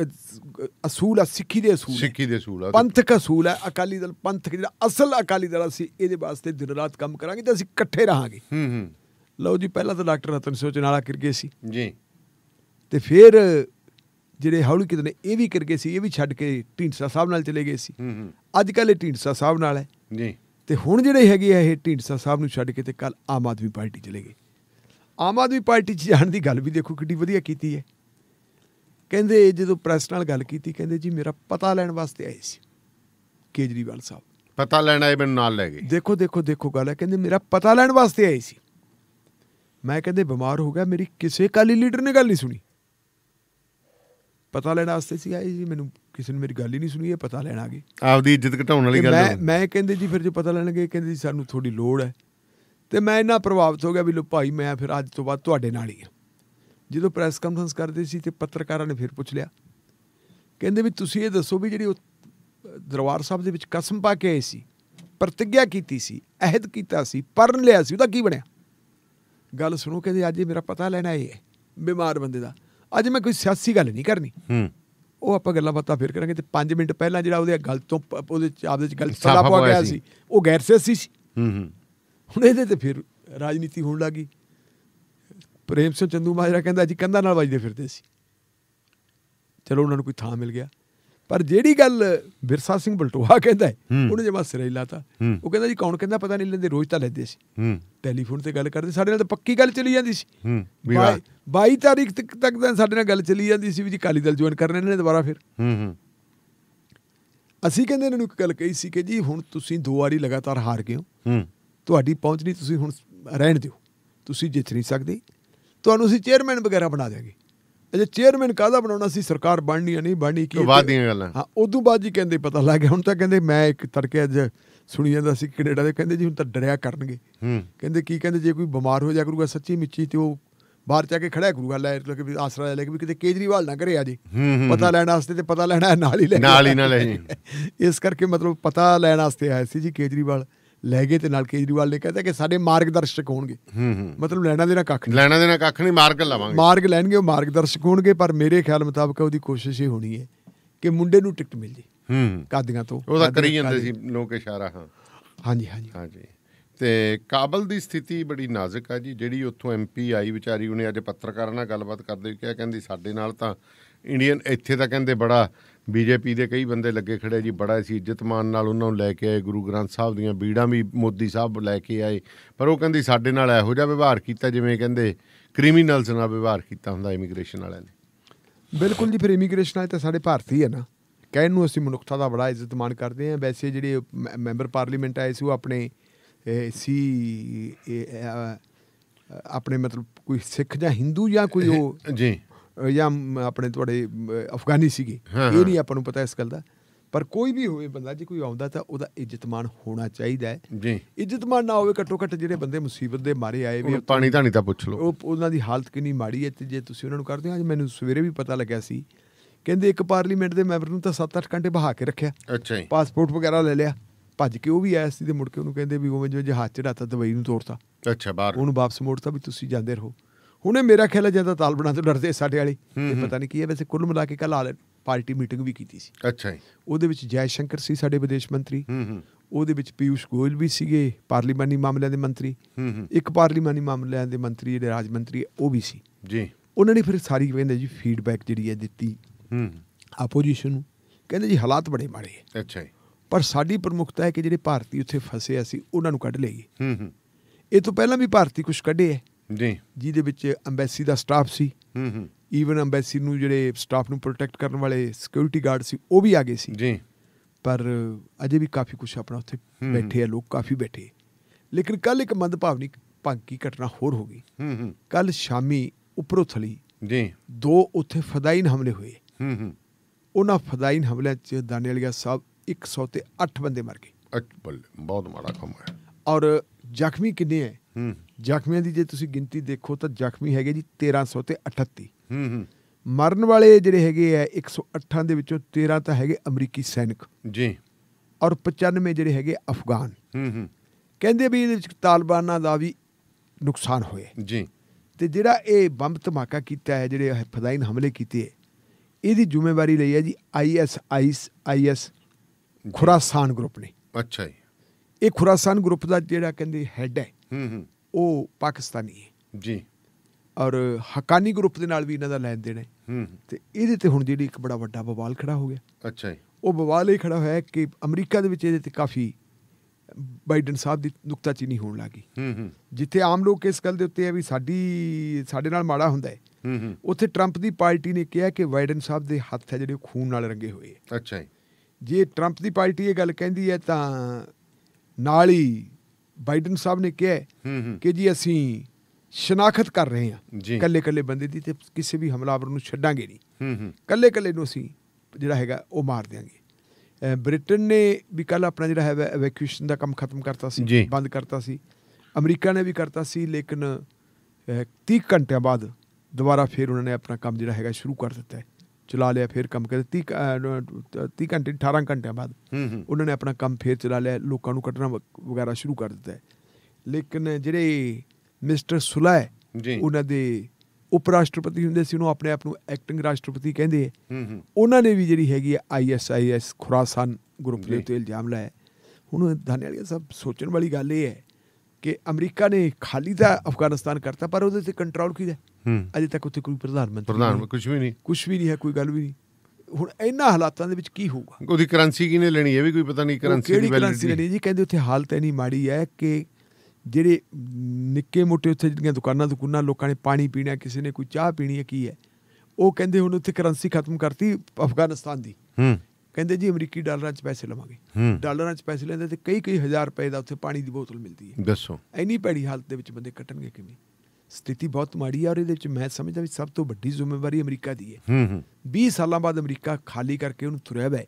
ਅਸੂਲ ਆ ਸਿੱਖੀ ਦੇ ਅਸੂਲ ਸਿੱਖੀ ਦੇ ਅਸੂਲ ਆ ਪੰਥਕ ਅਸੂਲ ਆ ਅਕਾਲੀ ਦਲ ਪੰਥਕ ਜਿਹੜਾ ਅਸਲ ਅਕਾਲੀ ਦਲ ਅਸੀਂ ਇਹਦੇ ਵਾਸਤੇ ਦਿਨ ਰਾਤ ਕੰਮ ਕਰਾਂਗੇ ਤੇ ਅਸੀਂ ਇਕੱਠੇ ਰਹਾਂਗੇ ਹੂੰ ਹੂੰ ਲਓ ਜੀ ਪਹਿਲਾਂ ਤਾਂ ਡਾਕਟਰ ਰਤਨ ਸਿੰਘ ਚਨਾਲਾ ਕਰ ਗਏ ਸੀ ਜੀ ਤੇ ਫਿਰ ਜਿਹੜੇ ਹੌਲੀ ਕਿਤੇ ਨੇ ਇਹ ਵੀ ਕਰ ਗਏ ਸੀ ਇਹ ਵੀ ਛੱਡ ਕੇ ਢੀਂਡਸਾ ਸਾਹਿਬ ਨਾਲ ਚਲੇ ਗਏ ਸੀ ਹੂੰ ਹੂੰ ਅੱਜ ਕੱਲ ਇਹ ਢੀਂਡਸਾ ਸਾਹਿਬ ਨਾਲ ਹੈ ਜੀ ਤੇ ਹੁਣ ਜਿਹੜੇ ਹੈਗੇ ਆ ਇਹ ਢੀਂਡਸਾ ਸਾਹਿਬ ਨੂੰ ਛੱਡ ਕੇ ਤੇ ਕੱਲ ਆਮ ਆਦਮੀ ਪਾਰਟੀ ਚਲੇ ਗਏ ਆਮ ਆਦਮੀ ਪਾਰਟੀ 'ਚ ਜਾਣ ਦੀ ਗੱਲ ਵੀ ਦੇਖੋ ਕਿੱਡੀ ਵਧੀਆ ਕੀਤੀ ਹੈ ਕਹਿੰਦੇ ਜਦੋਂ ਪ੍ਰੈਸ ਨਾਲ ਗੱਲ ਕੀਤੀ ਕਹਿੰਦੇ ਜੀ ਮੇਰਾ ਪਤਾ ਲੈਣ ਵਾਸਤੇ ਆਏ ਸੀ ਕੇਜਰੀਵਾਲ ਸਾਹਿਬ ਪਤਾ ਲੈਣ ਆਏ ਮੈਨੂੰ ਨਾਲ ਲੈ ਗਏ ਦੇਖੋ ਦੇਖੋ ਦੇਖੋ ਗੱਲ ਹੈ ਕਹਿੰਦੇ ਮੇਰਾ ਪਤਾ ਲੈਣ ਵਾਸਤੇ ਆਏ ਸੀ ਮੈਂ ਕਹਿੰਦੇ ਬਿਮਾਰ ਹੋ ਗਿਆ ਮੇਰੀ ਕਿਸੇ ਕਾਲੀ ਲੀਡਰ ਨੇ ਗੱਲ ਨਹੀਂ ਸੁਣੀ ਪਤਾ ਲੈਣ ਵਾਸਤੇ ਸੀ ਆਏ ਜੀ ਮੈਨੂੰ ਕਿਸੇ ਨੇ ਮੇਰੀ ਗੱਲ ਹੀ ਨਹੀਂ ਸੁਣੀ ਇਹ ਪਤਾ ਲੈਣ ਆ ਆਪਦੀ ਇੱਜ਼ਤ ਘਟਾਉਣ ਵਾਲੀ ਗੱਲ ਮੈਂ ਮੈਂ ਕਹਿੰਦੇ ਜੀ ਫਿਰ ਜੇ ਪਤਾ ਲੈਣਗੇ ਕਹਿੰਦੇ ਜੀ ਸਾਨੂੰ ਥੋੜੀ ਲੋੜ ਹੈ ਤੇ ਮੈਂ ਇੰਨਾ ਪ੍ਰਭਾਵਿਤ ਹੋ ਗਿਆ ਵੀ ਲੋ ਭਾਈ ਮੈਂ ਫਿਰ ਅੱਜ ਤੋਂ ਬਾਅਦ ਤੁਹਾਡੇ ਨਾਲ ਹੀ ਜਦੋਂ ਪ੍ਰੈਸ ਕਾਨਫਰੰਸ ਕਰਦੇ ਸੀ ਤੇ ਪੱਤਰਕਾਰਾਂ ਨੇ ਫਿਰ ਪੁੱਛ ਲਿਆ ਕਹਿੰਦੇ ਵੀ ਤੁਸੀਂ ਇਹ ਦੱਸੋ ਵੀ ਜਿਹੜੀ ਉਹ ਦਰਬਾਰ ਸਾਹਿਬ ਦੇ ਵਿੱਚ ਕਸਮ ਪਾ ਕੇ ਆਏ ਸੀ ਪ੍ਰਤੀਗਿਆ ਕੀਤੀ ਸੀ ਅਹਿਦ ਕੀਤਾ ਸੀ ਪਰਨ ਲਿਆ ਸੀ ਉਹਦਾ ਕੀ ਬਣਿਆ ਗੱਲ ਸੁਣੋ ਕਹਿੰਦੇ ਅੱਜ ਇਹ ਮੇਰਾ ਪਤਾ ਲੈਣਾ ਹੈ ਬਿਮਾਰ ਬੰਦੇ ਦਾ ਅੱਜ ਮੈਂ ਕੋਈ ਸਿਆਸੀ ਗੱਲ ਨਹੀਂ ਕਰਨੀ ਹੂੰ ਉਹ ਆਪਾਂ ਗੱਲਾਂ ਬਾਤਾਂ ਫੇਰ ਕਰਾਂਗੇ ਤੇ 5 ਮਿੰਟ ਪਹਿਲਾਂ ਜਿਹੜਾ ਉਹਦੇ ਗੱਲ ਤੋਂ ਉਹਦੇ ਆਪਦੇ ਚ ਗਲਤ ਸਾਲਾ ਪਾ ਗਿਆ ਸੀ ਉਹ ਗੈਰ ਸਿਆਸੀ ਸੀ ਹੂੰ ਹੂੰ ਹੁਣ ਇਹਦੇ ਤੇ ਫਿਰ ਰਾਜਨੀਤੀ ਹੋਣ ਲੱਗੀ ਪ੍ਰੇਮ ਸਿੰਘ ਚੰਦੂ ਮਾਜਰਾ ਕਹਿੰਦਾ ਜੀ ਕੰਧਾਂ ਨਾਲ ਵੱਜਦੇ ਫਿਰਦੇ ਸੀ ਚਲੋ ਉਹਨਾਂ ਨੂੰ ਕੋਈ ਥਾਂ ਮਿਲ ਗਿਆ ਪਰ ਜਿਹੜੀ ਗੱਲ ਬਿਰਸਾ ਸਿੰਘ ਬਲਟੋਹਾ ਕਹਿੰਦਾ ਉਹਨੇ ਜਮਾ ਸਿਰੇ ਲਾਤਾ ਉਹ ਕਹਿੰਦਾ ਜੀ ਕੌਣ ਕਹਿੰਦਾ ਪਤਾ ਨਹੀਂ ਲੈਂਦੇ ਰੋਜ਼ ਤਾਂ ਲੈਂਦੇ ਸੀ ਟੈਲੀਫੋਨ ਤੇ ਗੱਲ ਕਰਦੇ ਸਾਡੇ ਨਾਲ ਤਾਂ ਪੱਕੀ ਗੱਲ ਚਲੀ ਜਾਂਦੀ ਸੀ ਹੂੰ 22 ਤਾਰੀਖ ਤੱਕ ਤਾਂ ਸਾਡੇ ਨਾਲ ਗੱਲ ਚਲੀ ਜਾਂਦੀ ਸੀ ਵੀ ਜੀ ਕਾਲੀ ਦਲ ਜੁਆਇਨ ਕਰਨਾ ਇਹਨਾਂ ਨੇ ਦੁਬਾਰਾ ਫਿਰ ਹੂੰ ਹੂੰ ਅਸੀਂ ਕਹਿੰਦੇ ਇਹਨਾਂ ਨੂੰ ਇੱਕ ਗੱਲ ਕਹੀ ਸੀ ਕਿ ਜੀ ਹੁਣ ਤੁਸੀਂ ਦੋ ਵਾਰੀ ਲਗਾਤਾਰ ਹਾਰ ਗਏ ਹੋ ਹੂੰ ਤੁਹਾਡੀ ਪਹੁੰਚ ਨਹੀਂ ਤੁਸੀਂ ਹੁਣ ਰਹਿਣ ਦਿਓ ਤੁਸੀਂ ਜਿੱਤ ਨਹੀਂ ਸਕਦੇ ਤੁਹਾਨੂੰ ਅਸੀਂ ਚੇਅਰਮੈਨ ਵਗੈਰਾ ਬਣਾ ਦੇਾਂਗੇ ਅਜੇ ਚੇਅਰਮੈਨ ਕਾਹਦਾ ਬਣਾਉਣਾ ਸੀ ਸਰਕਾਰ ਬਣਨੀ ਨਹੀਂ ਬਣਨੀ ਕੀ ਵਾਦੀਆਂ ਗੱਲਾਂ ਹਾਂ ਉਦੋਂ ਬਾਅਦ ਜੀ ਕਹਿੰਦੇ ਪਤਾ ਲੱਗ ਗਿਆ ਹੁਣ ਤਾਂ ਕਹਿੰਦੇ ਮੈਂ ਇੱਕ ਤੜਕੇ ਅੱਜ ਸੁਣੀ ਜਾਂਦਾ ਸੀ ਕੈਨੇਡਾ ਦੇ ਕਹਿੰਦੇ ਜੀ ਹੁਣ ਤਾਂ ਡਰਿਆ ਕਰਨਗੇ ਕਹਿੰਦੇ ਕੀ ਕਹਿੰਦੇ ਜੇ ਕੋਈ ਬਿਮਾਰ ਹੋ ਜਾ ਕਰੂਗਾ ਸੱਚੀ ਮਿੱਚੀ ਤੇ ਉਹ ਬਾਹਰ ਜਾ ਕੇ ਖੜਾ ਕਰੂਗਾ ਲੈ ਕਿ ਆਸਰਾ ਲੈ ਕੇ ਵੀ ਕਿਤੇ ਕੇਜਰੀਵਾਲ ਨਾ ਕਰੇ ਆ ਜੀ ਪਤਾ ਲੈਣ ਵਾਸਤੇ ਤੇ ਪਤਾ ਲੈਣਾ ਨਾਲ ਹੀ ਲੈ ਨਾਲ ਹੀ ਨਾ ਲੈ ਇਸ ਕਰਕੇ ਮਤਲਬ ਪਤਾ ਲੈਣ ਵਾਸਤੇ ਆਇਆ ਸੀ ਜੀ ਕੇਜਰੀਵਾਲ ਲੈ ਗਏ ਤੇ ਨਾਲ ਕੇਜਰੀਵਾਲ ਨੇ ਕਹਿੰਦਾ ਕਿ ਸਾਡੇ ਮਾਰਗਦਰਸ਼ਕ ਹੋਣਗੇ ਮਤਲਬ ਲੈਣਾ ਦੇਣਾ ਕੱਖ ਨਹੀਂ ਲੈਣਾ ਦੇਣਾ ਕੱਖ ਨਹੀਂ ਮਾਰਗ ਲਾਵਾਂਗੇ ਮਾਰਗ ਲੈਣਗੇ ਉਹ ਮਾਰਗਦਰਸ਼ਕ ਹੋਣਗੇ ਪਰ ਮੇਰੇ ਖਿਆਲ ਮੁਤਾਬਕ ਉਹਦੀ ਕੋਸ਼ਿਸ਼ ਹੀ ਹੋਣੀ ਹੈ ਕਿ ਮੁੰਡੇ ਨੂੰ ਟਿਕਟ ਮਿਲ ਜੇ ਹੂੰ ਕਾਦੀਆਂ ਤੋਂ ਉਹਦਾ ਕਰੀ ਜਾਂਦੇ ਸੀ ਲੋਕ ਇਸ਼ਾਰਾ ਹਾਂ ਹਾਂਜੀ ਹਾਂਜੀ ਹਾਂਜੀ ਤੇ ਕਾਬਲ ਦੀ ਸਥਿਤੀ ਬੜੀ ਨਾਜ਼ੁਕ ਆ ਜੀ ਜਿਹੜੀ ਉੱਥੋਂ ਐਮਪੀ ਆਈ ਵਿਚਾਰੀ ਉਹਨੇ ਅੱਜ ਪੱਤਰਕਾਰਾਂ ਨਾਲ ਗੱਲਬਾਤ ਕਰਦੇ ਕਿਹਾ ਕਹਿੰਦੀ ਸਾਡੇ ਨਾਲ ਤਾਂ ਇੰਡੀਅਨ ਇੱਥੇ ਤਾਂ ਕਹਿੰਦੇ ਬੜਾ ਬੀਜੇਪੀ ਦੇ ਕਈ ਬੰਦੇ ਲੱਗੇ ਖੜੇ ਜੀ ਬੜਾ ਸੀ ਇੱਜ਼ਤਮਾਨ ਨਾਲ ਉਹਨਾਂ ਨੂੰ ਲੈ ਕੇ ਆਏ ਗੁਰੂ ਗ੍ਰੰਥ ਸਾਹਿਬ ਦੀਆਂ ਬੀੜਾਂ ਵੀ ਮੋਦੀ ਸਾਹਿਬ ਲੈ ਕੇ ਆਏ ਪਰ ਉਹ ਕਹਿੰਦੀ ਸਾਡੇ ਨਾਲ ਇਹੋ ਜਿਹਾ ਵਿਵਹਾਰ ਕੀਤਾ ਜਿਵੇਂ ਕਹਿੰਦੇ ਕ੍ਰਿਮੀਨਲਸ ਨਾਲ ਵਿਵਹਾਰ ਕੀਤਾ ਹੁੰਦਾ ਇਮੀਗ੍ਰੇਸ਼ਨ ਵਾਲਿਆਂ ਨੇ ਬਿਲਕੁਲ ਜੀ ਫਿਰ ਇਮੀਗ੍ਰੇਸ਼ਨ ਵਾਲੇ ਤਾਂ ਸਾਡੇ ਭਾਰਤੀ ਹੈ ਨਾ ਕਹਿਣ ਨੂੰ ਅਸੀਂ ਮਨੁੱਖਤਾ ਦਾ ਬੜਾ ਇੱਜ਼ਤਮਾਨ ਕਰਦੇ ਹਾਂ ਵੈਸੇ ਜਿਹੜੇ ਮੈਂਬਰ ਪਾਰਲੀਮੈਂਟ ਆਏ ਸੀ ਉਹ ਆਪਣੇ ਸੀ ਆਪਣੇ ਮਤਲਬ ਕੋਈ ਸਿੱਖ ਜਾਂ ਹਿੰਦੂ ਜਾਂ ਕੋਈ ਉਹ ਜੀ ਜਾਂ ਆਪਣੇ ਤੁਹਾਡੇ ਅਫਗਾਨੀ ਸੀਗੇ ਇਹ ਨਹੀਂ ਆਪਾਂ ਨੂੰ ਪਤਾ ਇਸ ਗੱਲ ਦਾ ਪਰ ਕੋਈ ਵੀ ਹੋਵੇ ਬੰਦਾ ਜੇ ਕੋਈ ਆਉਂਦਾ ਤਾਂ ਉਹਦਾ ਇੱਜ਼ਤਮਾਨ ਹੋਣਾ ਚਾਹੀਦਾ ਹੈ ਜੀ ਇੱਜ਼ਤਮਾਨ ਨਾ ਹੋਵੇ ਘੱਟੋ ਘੱਟ ਜਿਹੜੇ ਬੰਦੇ ਮੁਸੀਬਤ ਦੇ ਮਾਰੇ ਆਏ ਵੀ ਪਾਣੀ ਧਾਣੀ ਤਾਂ ਪੁੱਛ ਲਓ ਉਹ ਉਹਨਾਂ ਦੀ ਹਾਲਤ ਕਿੰਨੀ ਮਾੜੀ ਹੈ ਤੇ ਜੇ ਤੁਸੀਂ ਉਹਨਾਂ ਨੂੰ ਕਰਦੇ ਹੋ ਅੱਜ ਮੈਨੂੰ ਸਵੇਰੇ ਵੀ ਪਤਾ ਲੱਗਿਆ ਸੀ ਕਹਿੰਦੇ ਇੱਕ ਪਾਰਲੀਮੈਂਟ ਦੇ ਮੈਂਬਰ ਨੂੰ ਤਾਂ 7-8 ਘੰਟੇ ਬਹਾ ਕੇ ਰੱਖਿਆ ਅੱਛਾ ਜੀ ਪਾਸਪੋਰਟ ਵਗੈਰਾ ਲੈ ਲਿਆ ਭੱਜ ਕੇ ਉਹ ਵੀ ਆਇਆ ਸੀ ਤੇ ਮੁੜ ਕੇ ਉਹਨੂੰ ਕਹਿੰਦੇ ਵੀ ਉਹ ਜਿਵੇਂ ਜਹਾਜ਼ ਚੜਾਤਾ ਦਵਾਈ ਨੂੰ ਤੋਰਤਾ ਅੱਛਾ ਬਾਹਰ ਉਹਨੂੰ ਵਾਪਸ ਮੋੜਤਾ ਵੀ ਤੁਸੀਂ ਜਾਂਦੇ ਰਹੋ ਹੁਣੇ ਮੇਰਾ ਖਿਆਲ ਹੈ ਤਾਲ ਤਾਲਬਣਾ ਤੋਂ ਡਰਦੇ ਸਾਡੇ ਵਾਲੇ ਪਤਾ ਨਹੀਂ ਕੀ ਹੈ ਵੈਸੇ ਕੁੱਲ ਮਿਲਾ ਕੇ ਕੱਲ ਆਲੇ ਪਾਰਟੀ ਮੀਟਿੰਗ ਵੀ ਕੀਤੀ ਸੀ ਅੱਛਾ ਜੀ ਉਹਦੇ ਵਿੱਚ ਜੈ ਸ਼ੰਕਰ ਸੀ ਸਾਡੇ ਵਿਦੇਸ਼ ਮੰਤਰੀ ਹੂੰ ਹੂੰ ਉਹਦੇ ਵਿੱਚ ਪੀਯੂਸ਼ ਗੋਇਲ ਵੀ ਸੀਗੇ ਪਾਰਲੀਮਾਨੀ ਮਾਮਲਿਆਂ ਦੇ ਮੰਤਰੀ ਹੂੰ ਹੂੰ ਇੱਕ ਪਾਰਲੀਮਾਨੀ ਮਾਮਲਿਆਂ ਦੇ ਮੰਤਰੀ ਜਿਹੜੇ ਰਾਜ ਮੰਤਰੀ ਉਹ ਵੀ ਸੀ ਜੀ ਉਹਨਾਂ ਨੇ ਫਿਰ ਸਾਰੀ ਕਹਿੰਦੇ ਜੀ ਫੀਡਬੈਕ ਜਿਹੜੀ ਹੈ ਦਿੱਤੀ ਹੂੰ ਆਪੋਜੀਸ਼ਨ ਨੂੰ ਕਹਿੰਦੇ ਜੀ ਹਾਲਾਤ ਬੜੇ ਮਾੜੇ ਐ ਅੱਛਾ ਜੀ ਪਰ ਸਾਡੀ ਪ੍ਰਮੁਖਤਾ ਹੈ ਕਿ ਜਿਹੜੇ ਭਾਰਤੀ ਉੱਥੇ ਫਸੇ ਆ ਸੀ ਉਹਨਾਂ ਨੂੰ ਕੱਢ ਲਈਏ ਹੂੰ ਹੂੰ ਇਹ ਤੋਂ ਪਹਿਲਾਂ ਵੀ ਭਾਰਤੀ ਕੁਝ ਕੱਢੇ ਐ ਜੀ ਜਿਹਦੇ ਵਿੱਚ ਐਮਬੈਸੀ ਦਾ ਸਟਾਫ ਸੀ ਹੂੰ ਹੂੰ ਈਵਨ ਐਮਬੈਸੀ ਨੂੰ ਜਿਹੜੇ ਸਟਾਫ ਨੂੰ ਪ੍ਰੋਟੈਕਟ ਕਰਨ ਵਾਲੇ ਸਿਕਿਉਰਿਟੀ ਗਾਰਡ ਸੀ ਉਹ ਵੀ ਆ ਗਏ ਸੀ ਜੀ ਪਰ ਅਜੇ ਵੀ ਕਾਫੀ ਕੁਝ ਆਪਣਾ ਉੱਥੇ ਬੈਠੇ ਆ ਲੋਕ ਕਾਫੀ ਬੈਠੇ ਲੇਕਿਨ ਕੱਲ ਇੱਕ ਮੰਦਭਾਵਨੀ ਪੰਕੀ ਘਟਨਾ ਹੋਰ ਹੋ ਗਈ ਹੂੰ ਹੂੰ ਕੱਲ ਸ਼ਾਮੀ ਉਪਰੋਥਲੀ ਜੀ ਦੋ ਉੱਥੇ ਫਦਾਈਨ ਹਮਲੇ ਹੋਏ ਹੂੰ ਹੂੰ ਉਹਨਾਂ ਫਦਾਈਨ ਹਮਲਿਆਂ 'ਚ ਗਿਆ ਸਾਹਿਬ 108 ਬੰਦੇ ਮਰ ਗਏ ਬਹੁਤ ਮਾੜਾ ਕੰਮ ਹੈ ਔਰ ਜ਼ਖਮੀ ਕਿੰਨੇ ਹੈ ਹੂੰ ਜ਼ਖਮੀਆਂ ਦੀ ਜੇ ਤੁਸੀਂ ਗਿਣਤੀ ਦੇਖੋ ਤਾਂ ਜ਼ਖਮੀ ਹੈਗੇ ਜੀ 1338 ਹੂੰ ਹੂੰ ਮਰਨ ਵਾਲੇ ਜਿਹੜੇ ਹੈਗੇ ਆ 108 ਦੇ ਵਿੱਚੋਂ 13 ਤਾਂ ਹੈਗੇ ਅਮਰੀਕੀ ਸੈਨਿਕ ਜੀ ਔਰ 95 ਜਿਹੜੇ ਹੈਗੇ ਅਫਗਾਨ ਹੂੰ ਹੂੰ ਕਹਿੰਦੇ ਵੀ ਇਹਦੇ ਵਿੱਚ ਤਾਲਿਬਾਨਾਂ ਦਾ ਵੀ ਨੁਕਸਾਨ ਹੋਇਆ ਜੀ ਤੇ ਜਿਹੜਾ ਇਹ ਬੰਬ ਧਮਾਕਾ ਕੀਤਾ ਹੈ ਜਿਹੜੇ ਫਜ਼ਾਈਨ ਹਮਲੇ ਕੀਤੇ ਇਹਦੀ ਜ਼ਿੰਮੇਵਾਰੀ ਲਈ ਹੈ ਜੀ IS IS IS Khorasan group ਨੇ ਅੱਛਾ ਜੀ ਇਹ ਖੁਰਾਸਾਨ ਗਰੁੱਪ ਦਾ ਜਿਹੜਾ ਕਹਿੰਦੇ ਹੈੱਡ ਹੈ ਹੂੰ ਹੂੰ ਉਹ ਪਾਕਿਸਤਾਨੀ ਹੈ ਜੀ ਔਰ ਹਕਾਨੀ ਗਰੁੱਪ ਦੇ ਨਾਲ ਵੀ ਇਹਨਾਂ ਦਾ ਲੈਣ ਦੇਣ ਹੈ ਹੂੰ ਤੇ ਇਹਦੇ ਤੇ ਹੁਣ ਜਿਹੜੀ ਇੱਕ ਬੜਾ ਵੱਡਾ ਬਵਾਲ ਖੜਾ ਹੋ ਗਿਆ ਅੱਛਾ ਜੀ ਉਹ ਬਵਾਲ ਇਹ ਖੜਾ ਹੋਇਆ ਕਿ ਅਮਰੀਕਾ ਦੇ ਵਿੱਚ ਇਹਦੇ ਤੇ ਕਾਫੀ ਬਾਈਡਨ ਸਾਹਿਬ ਦੀ ਨੁਕਤਾਚੀਨੀ ਹੋਣ ਲੱਗੀ ਹੂੰ ਹੂੰ ਜਿੱਥੇ ਆਮ ਲੋਕ ਇਸ ਗੱਲ ਦੇ ਉੱਤੇ ਆ ਵੀ ਸਾਡੀ ਸਾਡੇ ਨਾਲ ਮਾੜਾ ਹੁੰਦਾ ਹੈ ਉੱਥੇ 트럼ਪ ਦੀ ਪਾਰਟੀ ਨੇ ਕਿਹਾ ਕਿ ਵਾਈਡਨ ਸਾਹਿਬ ਦੇ ਹੱਥ ਹੈ ਜਿਹੜੇ ਖੂਨ ਨਾਲ ਰੰਗੇ ਹੋਏ ਆ ਅੱਛਾ ਜੀ ਜੇ 트럼ਪ ਦੀ ਪਾਰਟੀ ਇਹ ਗੱਲ ਕਹਿੰਦੀ ਹੈ ਤਾਂ ਨਾਲ ਹੀ ਬਾਈਡਨ ਸਾਹਿਬ ਨੇ ਕਿਹਾ ਕਿ ਜੀ ਅਸੀਂ ਸ਼ਨਾਖਤ ਕਰ ਰਹੇ ਹਾਂ ਕੱਲੇ ਕੱਲੇ ਬੰਦੇ ਦੀ ਤੇ ਕਿਸੇ ਵੀ ਹਮਲਾਵਰ ਨੂੰ ਛੱਡਾਂਗੇ ਨਹੀਂ ਕੱਲੇ ਕੱਲੇ ਨੂੰ ਅਸੀਂ ਜਿਹੜਾ ਹੈਗਾ ਉਹ ਮਾਰ ਦੇਾਂਗੇ ਬ੍ਰਿਟਨ ਨੇ ਵੀ ਕੱਲ ਆਪਣਾ ਜਿਹੜਾ ਹੈ ਐਵੈਕੂਏਸ਼ਨ ਦਾ ਕੰਮ ਖਤਮ ਕਰਤਾ ਸੀ ਬੰਦ ਕਰਤਾ ਸੀ ਅਮਰੀਕਾ ਨੇ ਵੀ ਕਰਤਾ ਸੀ ਲੇਕਿਨ 30 ਘੰਟਿਆਂ ਬਾਅਦ ਦੁਬਾਰਾ ਫਿਰ ਉਹਨਾਂ ਨੇ ਆਪਣਾ ਕੰਮ ਜਿਹੜਾ ਹੈਗਾ ਸ਼ੁਰੂ ਕਰ ਦਿੱਤਾ ਹੈ ਚਲਾ ਲਿਆ ਫਿਰ ਕੰਮ ਕਰ 30 30 ਘੰਟੇ 18 ਘੰਟਿਆਂ ਬਾਅਦ ਉਹਨਾਂ ਨੇ ਆਪਣਾ ਕੰਮ ਫਿਰ ਚਲਾ ਲਿਆ ਲੋਕਾਂ ਨੂੰ ਕੱਟਣਾ ਵਗੈਰਾ ਸ਼ੁਰੂ ਕਰ ਦਿੱਤਾ ਹੈ ਲੇਕਿਨ ਜਿਹੜੇ ਮਿਸਟਰ ਸੁਲਾ ਜੀ ਉਹਨਾਂ ਦੇ ਉਪ ਰਾਸ਼ਟਰਪਤੀ ਹੁੰਦੇ ਸੀ ਉਹਨੂੰ ਆਪਣੇ ਆਪ ਨੂੰ ਐਕਟਿੰਗ ਰਾਸ਼ਟਰਪਤੀ ਕਹਿੰਦੇ ਹੂੰ ਉਹਨਾਂ ਨੇ ਵੀ ਜਿਹੜੀ ਹੈਗੀ ਹੈ ਆਈਐਸਆਈਐਸ ਖੁਰਾਸਾਨ ਗਰੁੱਪ ਦੇ ਉੱਤੇ ਇਲਜ਼ਾਮ ਲਾਇਆ ਹੁਣ ਧਾਨੇਵਾਲੀਆ ਸਾਹਿਬ ਸੋਚਣ ਵਾਲੀ ਗੱਲ ਇਹ ਹੈ ਕਿ ਅਮਰੀਕਾ ਨੇ ਖਾਲੀ ਦਾ ਅਫਗਾਨਿਸਤਾਨ ਕਰਤਾ ਪਰ ਉਹਦੇ ਤੇ ਕੰਟਰੋਲ ਕੀਤਾ ਹੂੰ ਅਜੇ ਤੱਕ ਉੱਥੇ ਕੋਈ ਪ੍ਰਧਾਨ ਮੰਤਰੀ ਪ੍ਰਧਾਨ ਕੁਝ ਵੀ ਨਹੀਂ ਕੁਝ ਵੀ ਨਹੀਂ ਹੈ ਕੋਈ ਗੱਲ ਵੀ ਨਹੀਂ ਹੁਣ ਇਹਨਾਂ ਹਾਲਾਤਾਂ ਦੇ ਵਿੱਚ ਕੀ ਹੋਊਗਾ ਉਹਦੀ ਕਰੰਸੀ ਕਿਨੇ ਲੈਣੀ ਇਹ ਵੀ ਕੋਈ ਪਤਾ ਨਹੀਂ ਕਰੰਸੀ ਦੀ ਵੈਲਿਡਿਟੀ ਕਿਹੜੀ ਕਰੰਸੀ ਲੈਣੀ ਜੀ ਕਹਿੰਦੇ ਉੱਥੇ ਹਾਲਤ ਇਨੀ ਮਾੜੀ ਹੈ ਕਿ ਜਿਹੜੇ ਨਿੱਕੇ ਮੋਟੇ ਉੱਥੇ ਜਿਹੜੀਆਂ ਦੁਕਾਨਾਂ ਦੁਕਾਨਾਂ ਲੋਕਾਂ ਨੇ ਪਾਣੀ ਪੀਣਾ ਕਿਸੇ ਨੇ ਕੋਈ ਚਾਹ ਪੀਣੀ ਹੈ ਕੀ ਹੈ ਉਹ ਕਹਿੰਦੇ ਹੁਣ ਉੱਥੇ ਕਰੰਸੀ ਖਤਮ ਕਰਤੀ ਅਫਗਾਨਿਸਤਾਨ ਦੀ ਹੂੰ ਕਹਿੰਦੇ ਜੀ ਅਮਰੀਕੀ ਡਾਲਰਾਂ 'ਚ ਪੈਸੇ ਲਵਾਂਗੇ ਡਾਲਰਾਂ 'ਚ ਪੈਸੇ ਲੈਂਦੇ ਤੇ ਕਈ ਕਈ ਹਜ਼ਾਰ ਰੁਪਏ ਦਾ ਉੱਥੇ ਪਾਣੀ ਦੀ ਬੋਤਲ ਮਿਲਦੀ ਹੈ ਦੱਸੋ ਇੰਨੀ ਭੈੜੀ ਹਾਲਤ ਦੇ ਵਿੱਚ ਬੰਦੇ ਕੱਟਣਗੇ ਕਿਵੇਂ ਸਥਿਤੀ ਬਹੁਤ ਮਾੜੀ ਆ ਔਰ ਇਹਦੇ ਵਿੱਚ ਮੈਂ ਸਮਝਦਾ ਵੀ ਸਭ ਤੋਂ ਵੱਡੀ ਜ਼ਿੰਮੇਵਾਰੀ ਅਮਰੀਕਾ ਦੀ ਹੈ ਹੂੰ ਹੂੰ 20 ਸਾਲਾਂ ਬਾਅਦ ਅਮਰੀਕਾ ਖਾਲੀ ਕਰਕੇ ਉਹਨੂੰ ਤੁਰਿਆ ਬੈ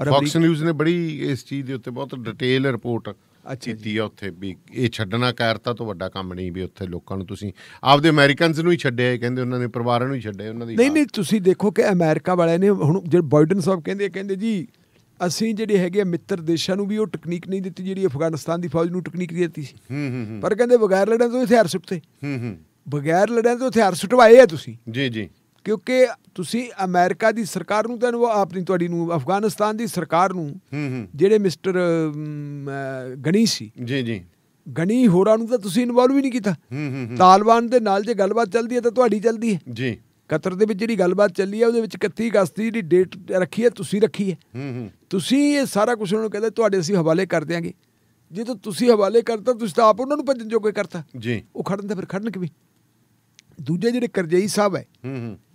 ਔਰ ਫੌਕਸ ਨਿਊਜ਼ ਨੇ ਬੜੀ ਇਸ ਚੀਜ਼ ਦੇ ਉੱਤੇ ਬਹੁਤ ਡਿਟੇਲ ਰਿਪੋਰਟ ਕੀਤੀ ਆ ਉੱਥੇ ਵੀ ਇਹ ਛੱਡਣਾ ਕਾਇਰਤਾ ਤੋਂ ਵੱਡਾ ਕੰਮ ਨਹੀਂ ਵੀ ਉੱਥੇ ਲੋਕਾਂ ਨੂੰ ਤੁਸੀਂ ਆਪਦੇ ਅਮਰੀਕਨਸ ਨੂੰ ਹੀ ਛੱਡਿਆ ਕਹਿੰਦੇ ਉਹਨਾਂ ਨੇ ਪਰਿਵਾਰਾਂ ਨੂੰ ਹੀ ਛੱਡਿਆ ਉਹਨਾਂ ਦੀ ਨਹੀਂ ਨਹੀਂ ਤੁਸੀਂ ਦੇਖੋ ਕਿ ਅਮਰੀਕਾ ਵਾਲਿਆਂ ਨੇ ਹੁਣ ਜਿਹੜੇ ਬਾਈਡਨ ਸਾਹਿਬ ਕਹਿੰਦੇ ਕਹਿੰਦੇ ਜੀ ਅਸੀਂ ਜਿਹੜੇ ਹੈਗੇ ਮਿੱਤਰ ਦੇਸ਼ਾਂ ਨੂੰ ਵੀ ਉਹ ਟੈਕਨੀਕ ਨਹੀਂ ਦਿੱਤੀ ਜਿਹੜੀ ਅਫਗਾਨਿਸਤਾਨ ਦੀ ਫੌਜ ਨੂੰ ਟੈਕਨੀਕ ਦਿੱਤੀ ਸੀ ਪਰ ਕਹਿੰਦੇ ਬਗੈਰ ਲੜਿਆਂ ਤੋਂ ਹਥਿਆਰ ਹੂੰ ਬਗੈਰ ਲੜਿਆਂ ਤੋਂ ਹਥਿਆਰ ਸੁਟਵਾਏ ਆ ਤੁਸੀਂ ਜੀ ਜੀ ਕਿਉਂਕਿ ਤੁਸੀਂ ਅਮਰੀਕਾ ਦੀ ਸਰਕਾਰ ਨੂੰ ਤਾਂ ਆਪਣੀ ਤੁਹਾਡੀ ਨੂੰ ਅਫਗਾਨਿਸਤਾਨ ਦੀ ਸਰਕਾਰ ਨੂੰ ਜਿਹੜੇ ਮਿਸਟਰ ਗਣੀ ਸੀ ਜੀ ਜੀ ਗਣੀ ਹੋਰਾਂ ਨੂੰ ਤਾਂ ਤੁਸੀਂ ਇਨਵੋਲਵ ਹੀ ਨਹੀਂ ਕੀਤਾ ਤਾਲਿਬਾਨ ਦੇ ਨਾਲ ਜੇ ਗੱਲਬਾਤ ਚੱਲਦੀ ਹੈ ਤਾਂ ਤੁਹਾਡੀ ਚੱਲਦੀ ਹੈ ਜੀ ਕਤਰ ਦੇ ਵਿੱਚ ਜਿਹੜੀ ਗੱਲਬਾਤ ਚੱਲੀ ਹੈ ਉਹਦੇ ਵਿੱਚ 31 ਅਗਸਤ ਦੀ ਜਿਹੜੀ ਡੇਟ ਰੱਖੀ ਹੈ ਤੁਸੀਂ ਰੱਖੀ ਹੈ ਤੁਸੀਂ ਇਹ ਸਾਰਾ ਕੁਝ ਉਹਨਾਂ ਨੂੰ ਕਹਿੰਦੇ ਤੁਹਾਡੇ ਅਸੀਂ ਹਵਾਲੇ ਕਰ ਦਿਆਂਗੇ ਜੇ ਤਾਂ ਤੁਸੀਂ ਹਵਾਲੇ ਕਰਤਾ ਤੁਸੀਂ ਤਾਂ ਆਪ ਉਹਨਾਂ ਨੂੰ ਭੱਜਣ ਜੋਗੇ ਕਰਤਾ ਜੀ ਉਹ ਖੜਨ ਤੇ ਫਿਰ ਖੜਨ ਕਿਵੇਂ ਦੂਜੇ ਜਿਹੜੇ ਕਰਜਈ ਸਾਹਿਬ ਹੈ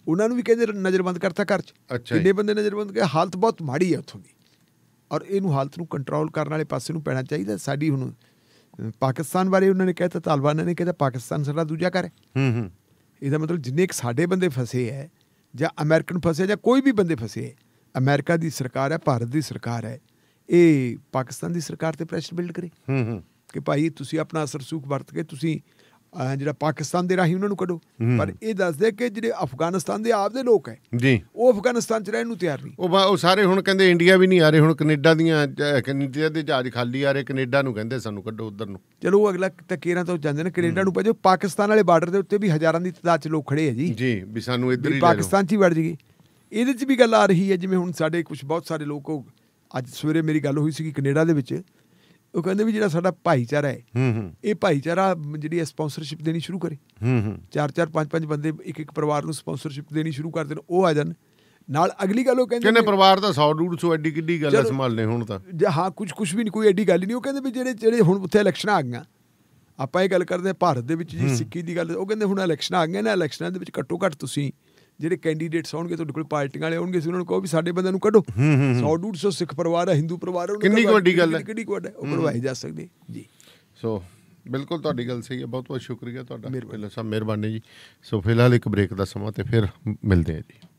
ਉਹਨਾਂ ਨੂੰ ਵੀ ਕਹਿੰਦੇ ਨਜ਼ਰਬੰਦ ਕਰਤਾ ਘਰ 'ਚ ਕਿੰਨੇ ਬੰਦੇ ਨਜ਼ਰਬੰਦ ਕਰ ਹਾਲਤ ਬਹੁਤ ਮਾੜੀ ਹੈ ਉੱਥੋਂ ਦੀ ਔਰ ਇਹਨੂੰ ਹਾਲਤ ਨੂੰ ਕੰਟਰੋਲ ਕਰਨ ਵਾਲੇ ਪਾਸੇ ਨੂੰ ਪੈਣਾ ਚਾਹੀਦਾ ਸਾਡੀ ਹੁਣ ਪਾਕਿਸਤਾਨ ਬਾਰੇ ਉਹਨਾਂ ਨੇ ਕਹਿਤਾ ਤਾਲਿਬਾਨ ਨੇ ਕਹਿੰਦਾ ਪਾਕਿਸਤਾਨ ਸਾਡਾ ਦੂਜਾ ਘਰ ਹੂੰ ਹੂੰ ਇਹਦਾ ਮਤਲਬ ਜਿੰਨੇ ਕਿ ਸਾਡੇ ਬੰਦੇ ਫਸੇ ਹੈ ਜਾਂ ਅਮਰੀਕਨ ਫਸੇ ਜਾਂ ਕੋਈ ਵੀ ਬੰਦੇ ਫਸੇ ਹੈ ਅਮਰੀਕਾ ਦੀ ਸਰਕਾਰ ਹੈ ਭਾਰਤ ਦੀ ਸਰਕਾਰ ਹੈ ਇਹ ਪਾਕਿਸਤਾਨ ਦੀ ਸਰਕਾਰ ਤੇ ਪ੍ਰੈਸ਼ਰ ਬਿਲਡ ਕਰੇ ਹੂੰ ਹੂੰ ਕਿ ਭਾਈ ਤੁਸੀਂ ਆਪਣਾ ਅਸਰ ਸੂਖ ਵਰਤ ਕੇ ਤੁਸੀਂ ਜਿਹੜਾ ਪਾਕਿਸਤਾਨ ਦੇ ਰਾਹੀਂ ਉਹਨਾਂ ਨੂੰ ਕੱਢੋ ਪਰ ਇਹ ਦੱਸਦੇ ਕਿ ਜਿਹੜੇ ਅਫਗਾਨਿਸਤਾਨ ਦੇ ਆਪ ਦੇ ਲੋਕ ਹੈ ਜੀ ਉਹ ਅਫਗਾਨਿਸਤਾਨ ਚ ਰਹਿਣ ਨੂੰ ਤਿਆਰ ਨਹੀਂ ਉਹ ਉਹ ਸਾਰੇ ਹੁਣ ਕਹਿੰਦੇ ਇੰਡੀਆ ਵੀ ਨਹੀਂ ਆ ਰਹੇ ਹੁਣ ਕੈਨੇਡਾ ਦੀਆਂ ਕੈਨੇਡਾ ਦੇ ਜਹਾਜ਼ ਖਾਲੀ ਆ ਰਹੇ ਕੈਨੇਡਾ ਨੂੰ ਕਹਿੰਦੇ ਸਾਨੂੰ ਕੱਢੋ ਉਧਰ ਨੂੰ ਚਲੋ ਅਗਲਾ ਤਕੀਰਾਂ ਤੋਂ ਜਾਂਦੇ ਨੇ ਕੈਨੇਡਾ ਨੂੰ ਭਜੋ ਪਾਕਿਸਤਾਨ ਵਾਲੇ ਬਾਰਡਰ ਦੇ ਉੱਤੇ ਵੀ ਹਜ਼ਾਰਾਂ ਦੀ ਤਦਾਦ ਚ ਲੋਕ ਖੜੇ ਹੈ ਜੀ ਜੀ ਵੀ ਸਾਨੂੰ ਇੱਧਰ ਹੀ ਪਾਕਿਸਤਾਨ ਚ ਹੀ ਵੜ ਜਗੇ ਇਹਦੇ ਚ ਵੀ ਗੱਲ ਆ ਰਹੀ ਹੈ ਜਿਵੇਂ ਹੁਣ ਸਾਡੇ ਕੁਝ ਬਹੁਤ ਸਾਰੇ ਲੋਕ ਅੱਜ ਸਵੇਰੇ ਮੇਰੀ ਗੱਲ ਹੋਈ ਸੀ ਕਿ ਕੈਨੇਡਾ ਦੇ ਵਿੱਚ ਉਹ ਕਹਿੰਦੇ ਵੀ ਜਿਹੜਾ ਸਾਡਾ ਭਾਈਚਾਰਾ ਹੈ ਹੂੰ ਹੂੰ ਇਹ ਭਾਈਚਾਰਾ ਜਿਹੜੀ ਹੈ ਸਪਾਂਸਰਸ਼ਿਪ ਦੇਣੀ ਸ਼ੁਰੂ ਕਰੇ ਹੂੰ ਹੂੰ ਚਾਰ ਚਾਰ ਪੰਜ ਪੰਜ ਬੰਦੇ ਇੱਕ ਇੱਕ ਪਰਿਵਾਰ ਨੂੰ ਸਪਾਂਸਰਸ਼ਿਪ ਦੇਣੀ ਸ਼ੁਰੂ ਕਰ ਦੇਣ ਉਹ ਆ ਜਾਣ ਨਾਲ ਅਗਲੀ ਗੱਲ ਉਹ ਕਹਿੰਦੇ ਕਿੰਨੇ ਪਰਿਵਾਰ ਦਾ 100 100 ਐਡੀ ਕਿੱਡੀ ਗੱਲ ਹੈ ਸੰਭਾਲਨੇ ਹੁਣ ਤਾਂ ਹਾਂ ਕੁਝ ਕੁਝ ਵੀ ਨਹੀਂ ਕੋਈ ਐਡੀ ਗੱਲ ਨਹੀਂ ਉਹ ਕਹਿੰਦੇ ਵੀ ਜਿਹੜੇ ਜਿਹੜੇ ਹੁਣ ਉੱਥੇ ਇਲੈਕਸ਼ਨਾਂ ਆ ਗਈਆਂ ਆਪਾਂ ਇਹ ਗੱਲ ਕਰਦੇ ਆ ਭਾਰਤ ਦੇ ਵਿੱਚ ਜੀ ਸਿੱਕੀ ਦੀ ਗੱਲ ਉਹ ਕਹਿੰਦੇ ਹੁਣ ਇਲੈਕਸ਼ਨਾਂ ਆ ਗਈਆਂ ਨੇ ਇਲੈਕਸ਼ਨਾਂ ਦੇ ਵਿੱਚ ਘੱਟੋ ਘੱਟ ਤੁਸੀਂ ਜਿਹੜੇ ਕੈਂਡੀਡੇਟਸ ਆਉਣਗੇ ਤੁਹਾਡੇ ਕੋਲ ਪਾਰਟੀਆਂ ਵਾਲੇ ਆਉਣਗੇ ਉਹਨਾਂ ਨੂੰ ਕਹੋ ਵੀ ਸਾਡੇ ਬੰਦਿਆਂ ਨੂੰ ਕੱਢੋ 100 150 ਸਿੱਖ ਪਰਿਵਾਰ ਹੈ ਹਿੰਦੂ ਪਰਿਵਾਰ ਹੈ ਕਿੰਨੀ ਵੱਡੀ ਗੱਲ ਹੈ ਕਿੰਨੀ ਵੱਡੀ ਉਹ ਕਰਵਾਈ ਜਾ ਸਕਦੀ ਜੀ ਸੋ ਬਿਲਕੁਲ ਤੁਹਾਡੀ ਗੱਲ ਸਹੀ ਹੈ ਬਹੁਤ ਬਹੁਤ ਸ਼ੁਕਰੀਆ ਤੁਹਾਡਾ ਪਹਿਲਾਂ ਸਭ ਮਿਹਰਬਾਨੀ ਜੀ ਸੋ ਫਿਲਹਾਲ ਇੱਕ ਬ੍ਰੇਕ ਦਾ ਸਮਾਂ ਤੇ ਫਿਰ ਮਿਲਦੇ ਹਾਂ ਜੀ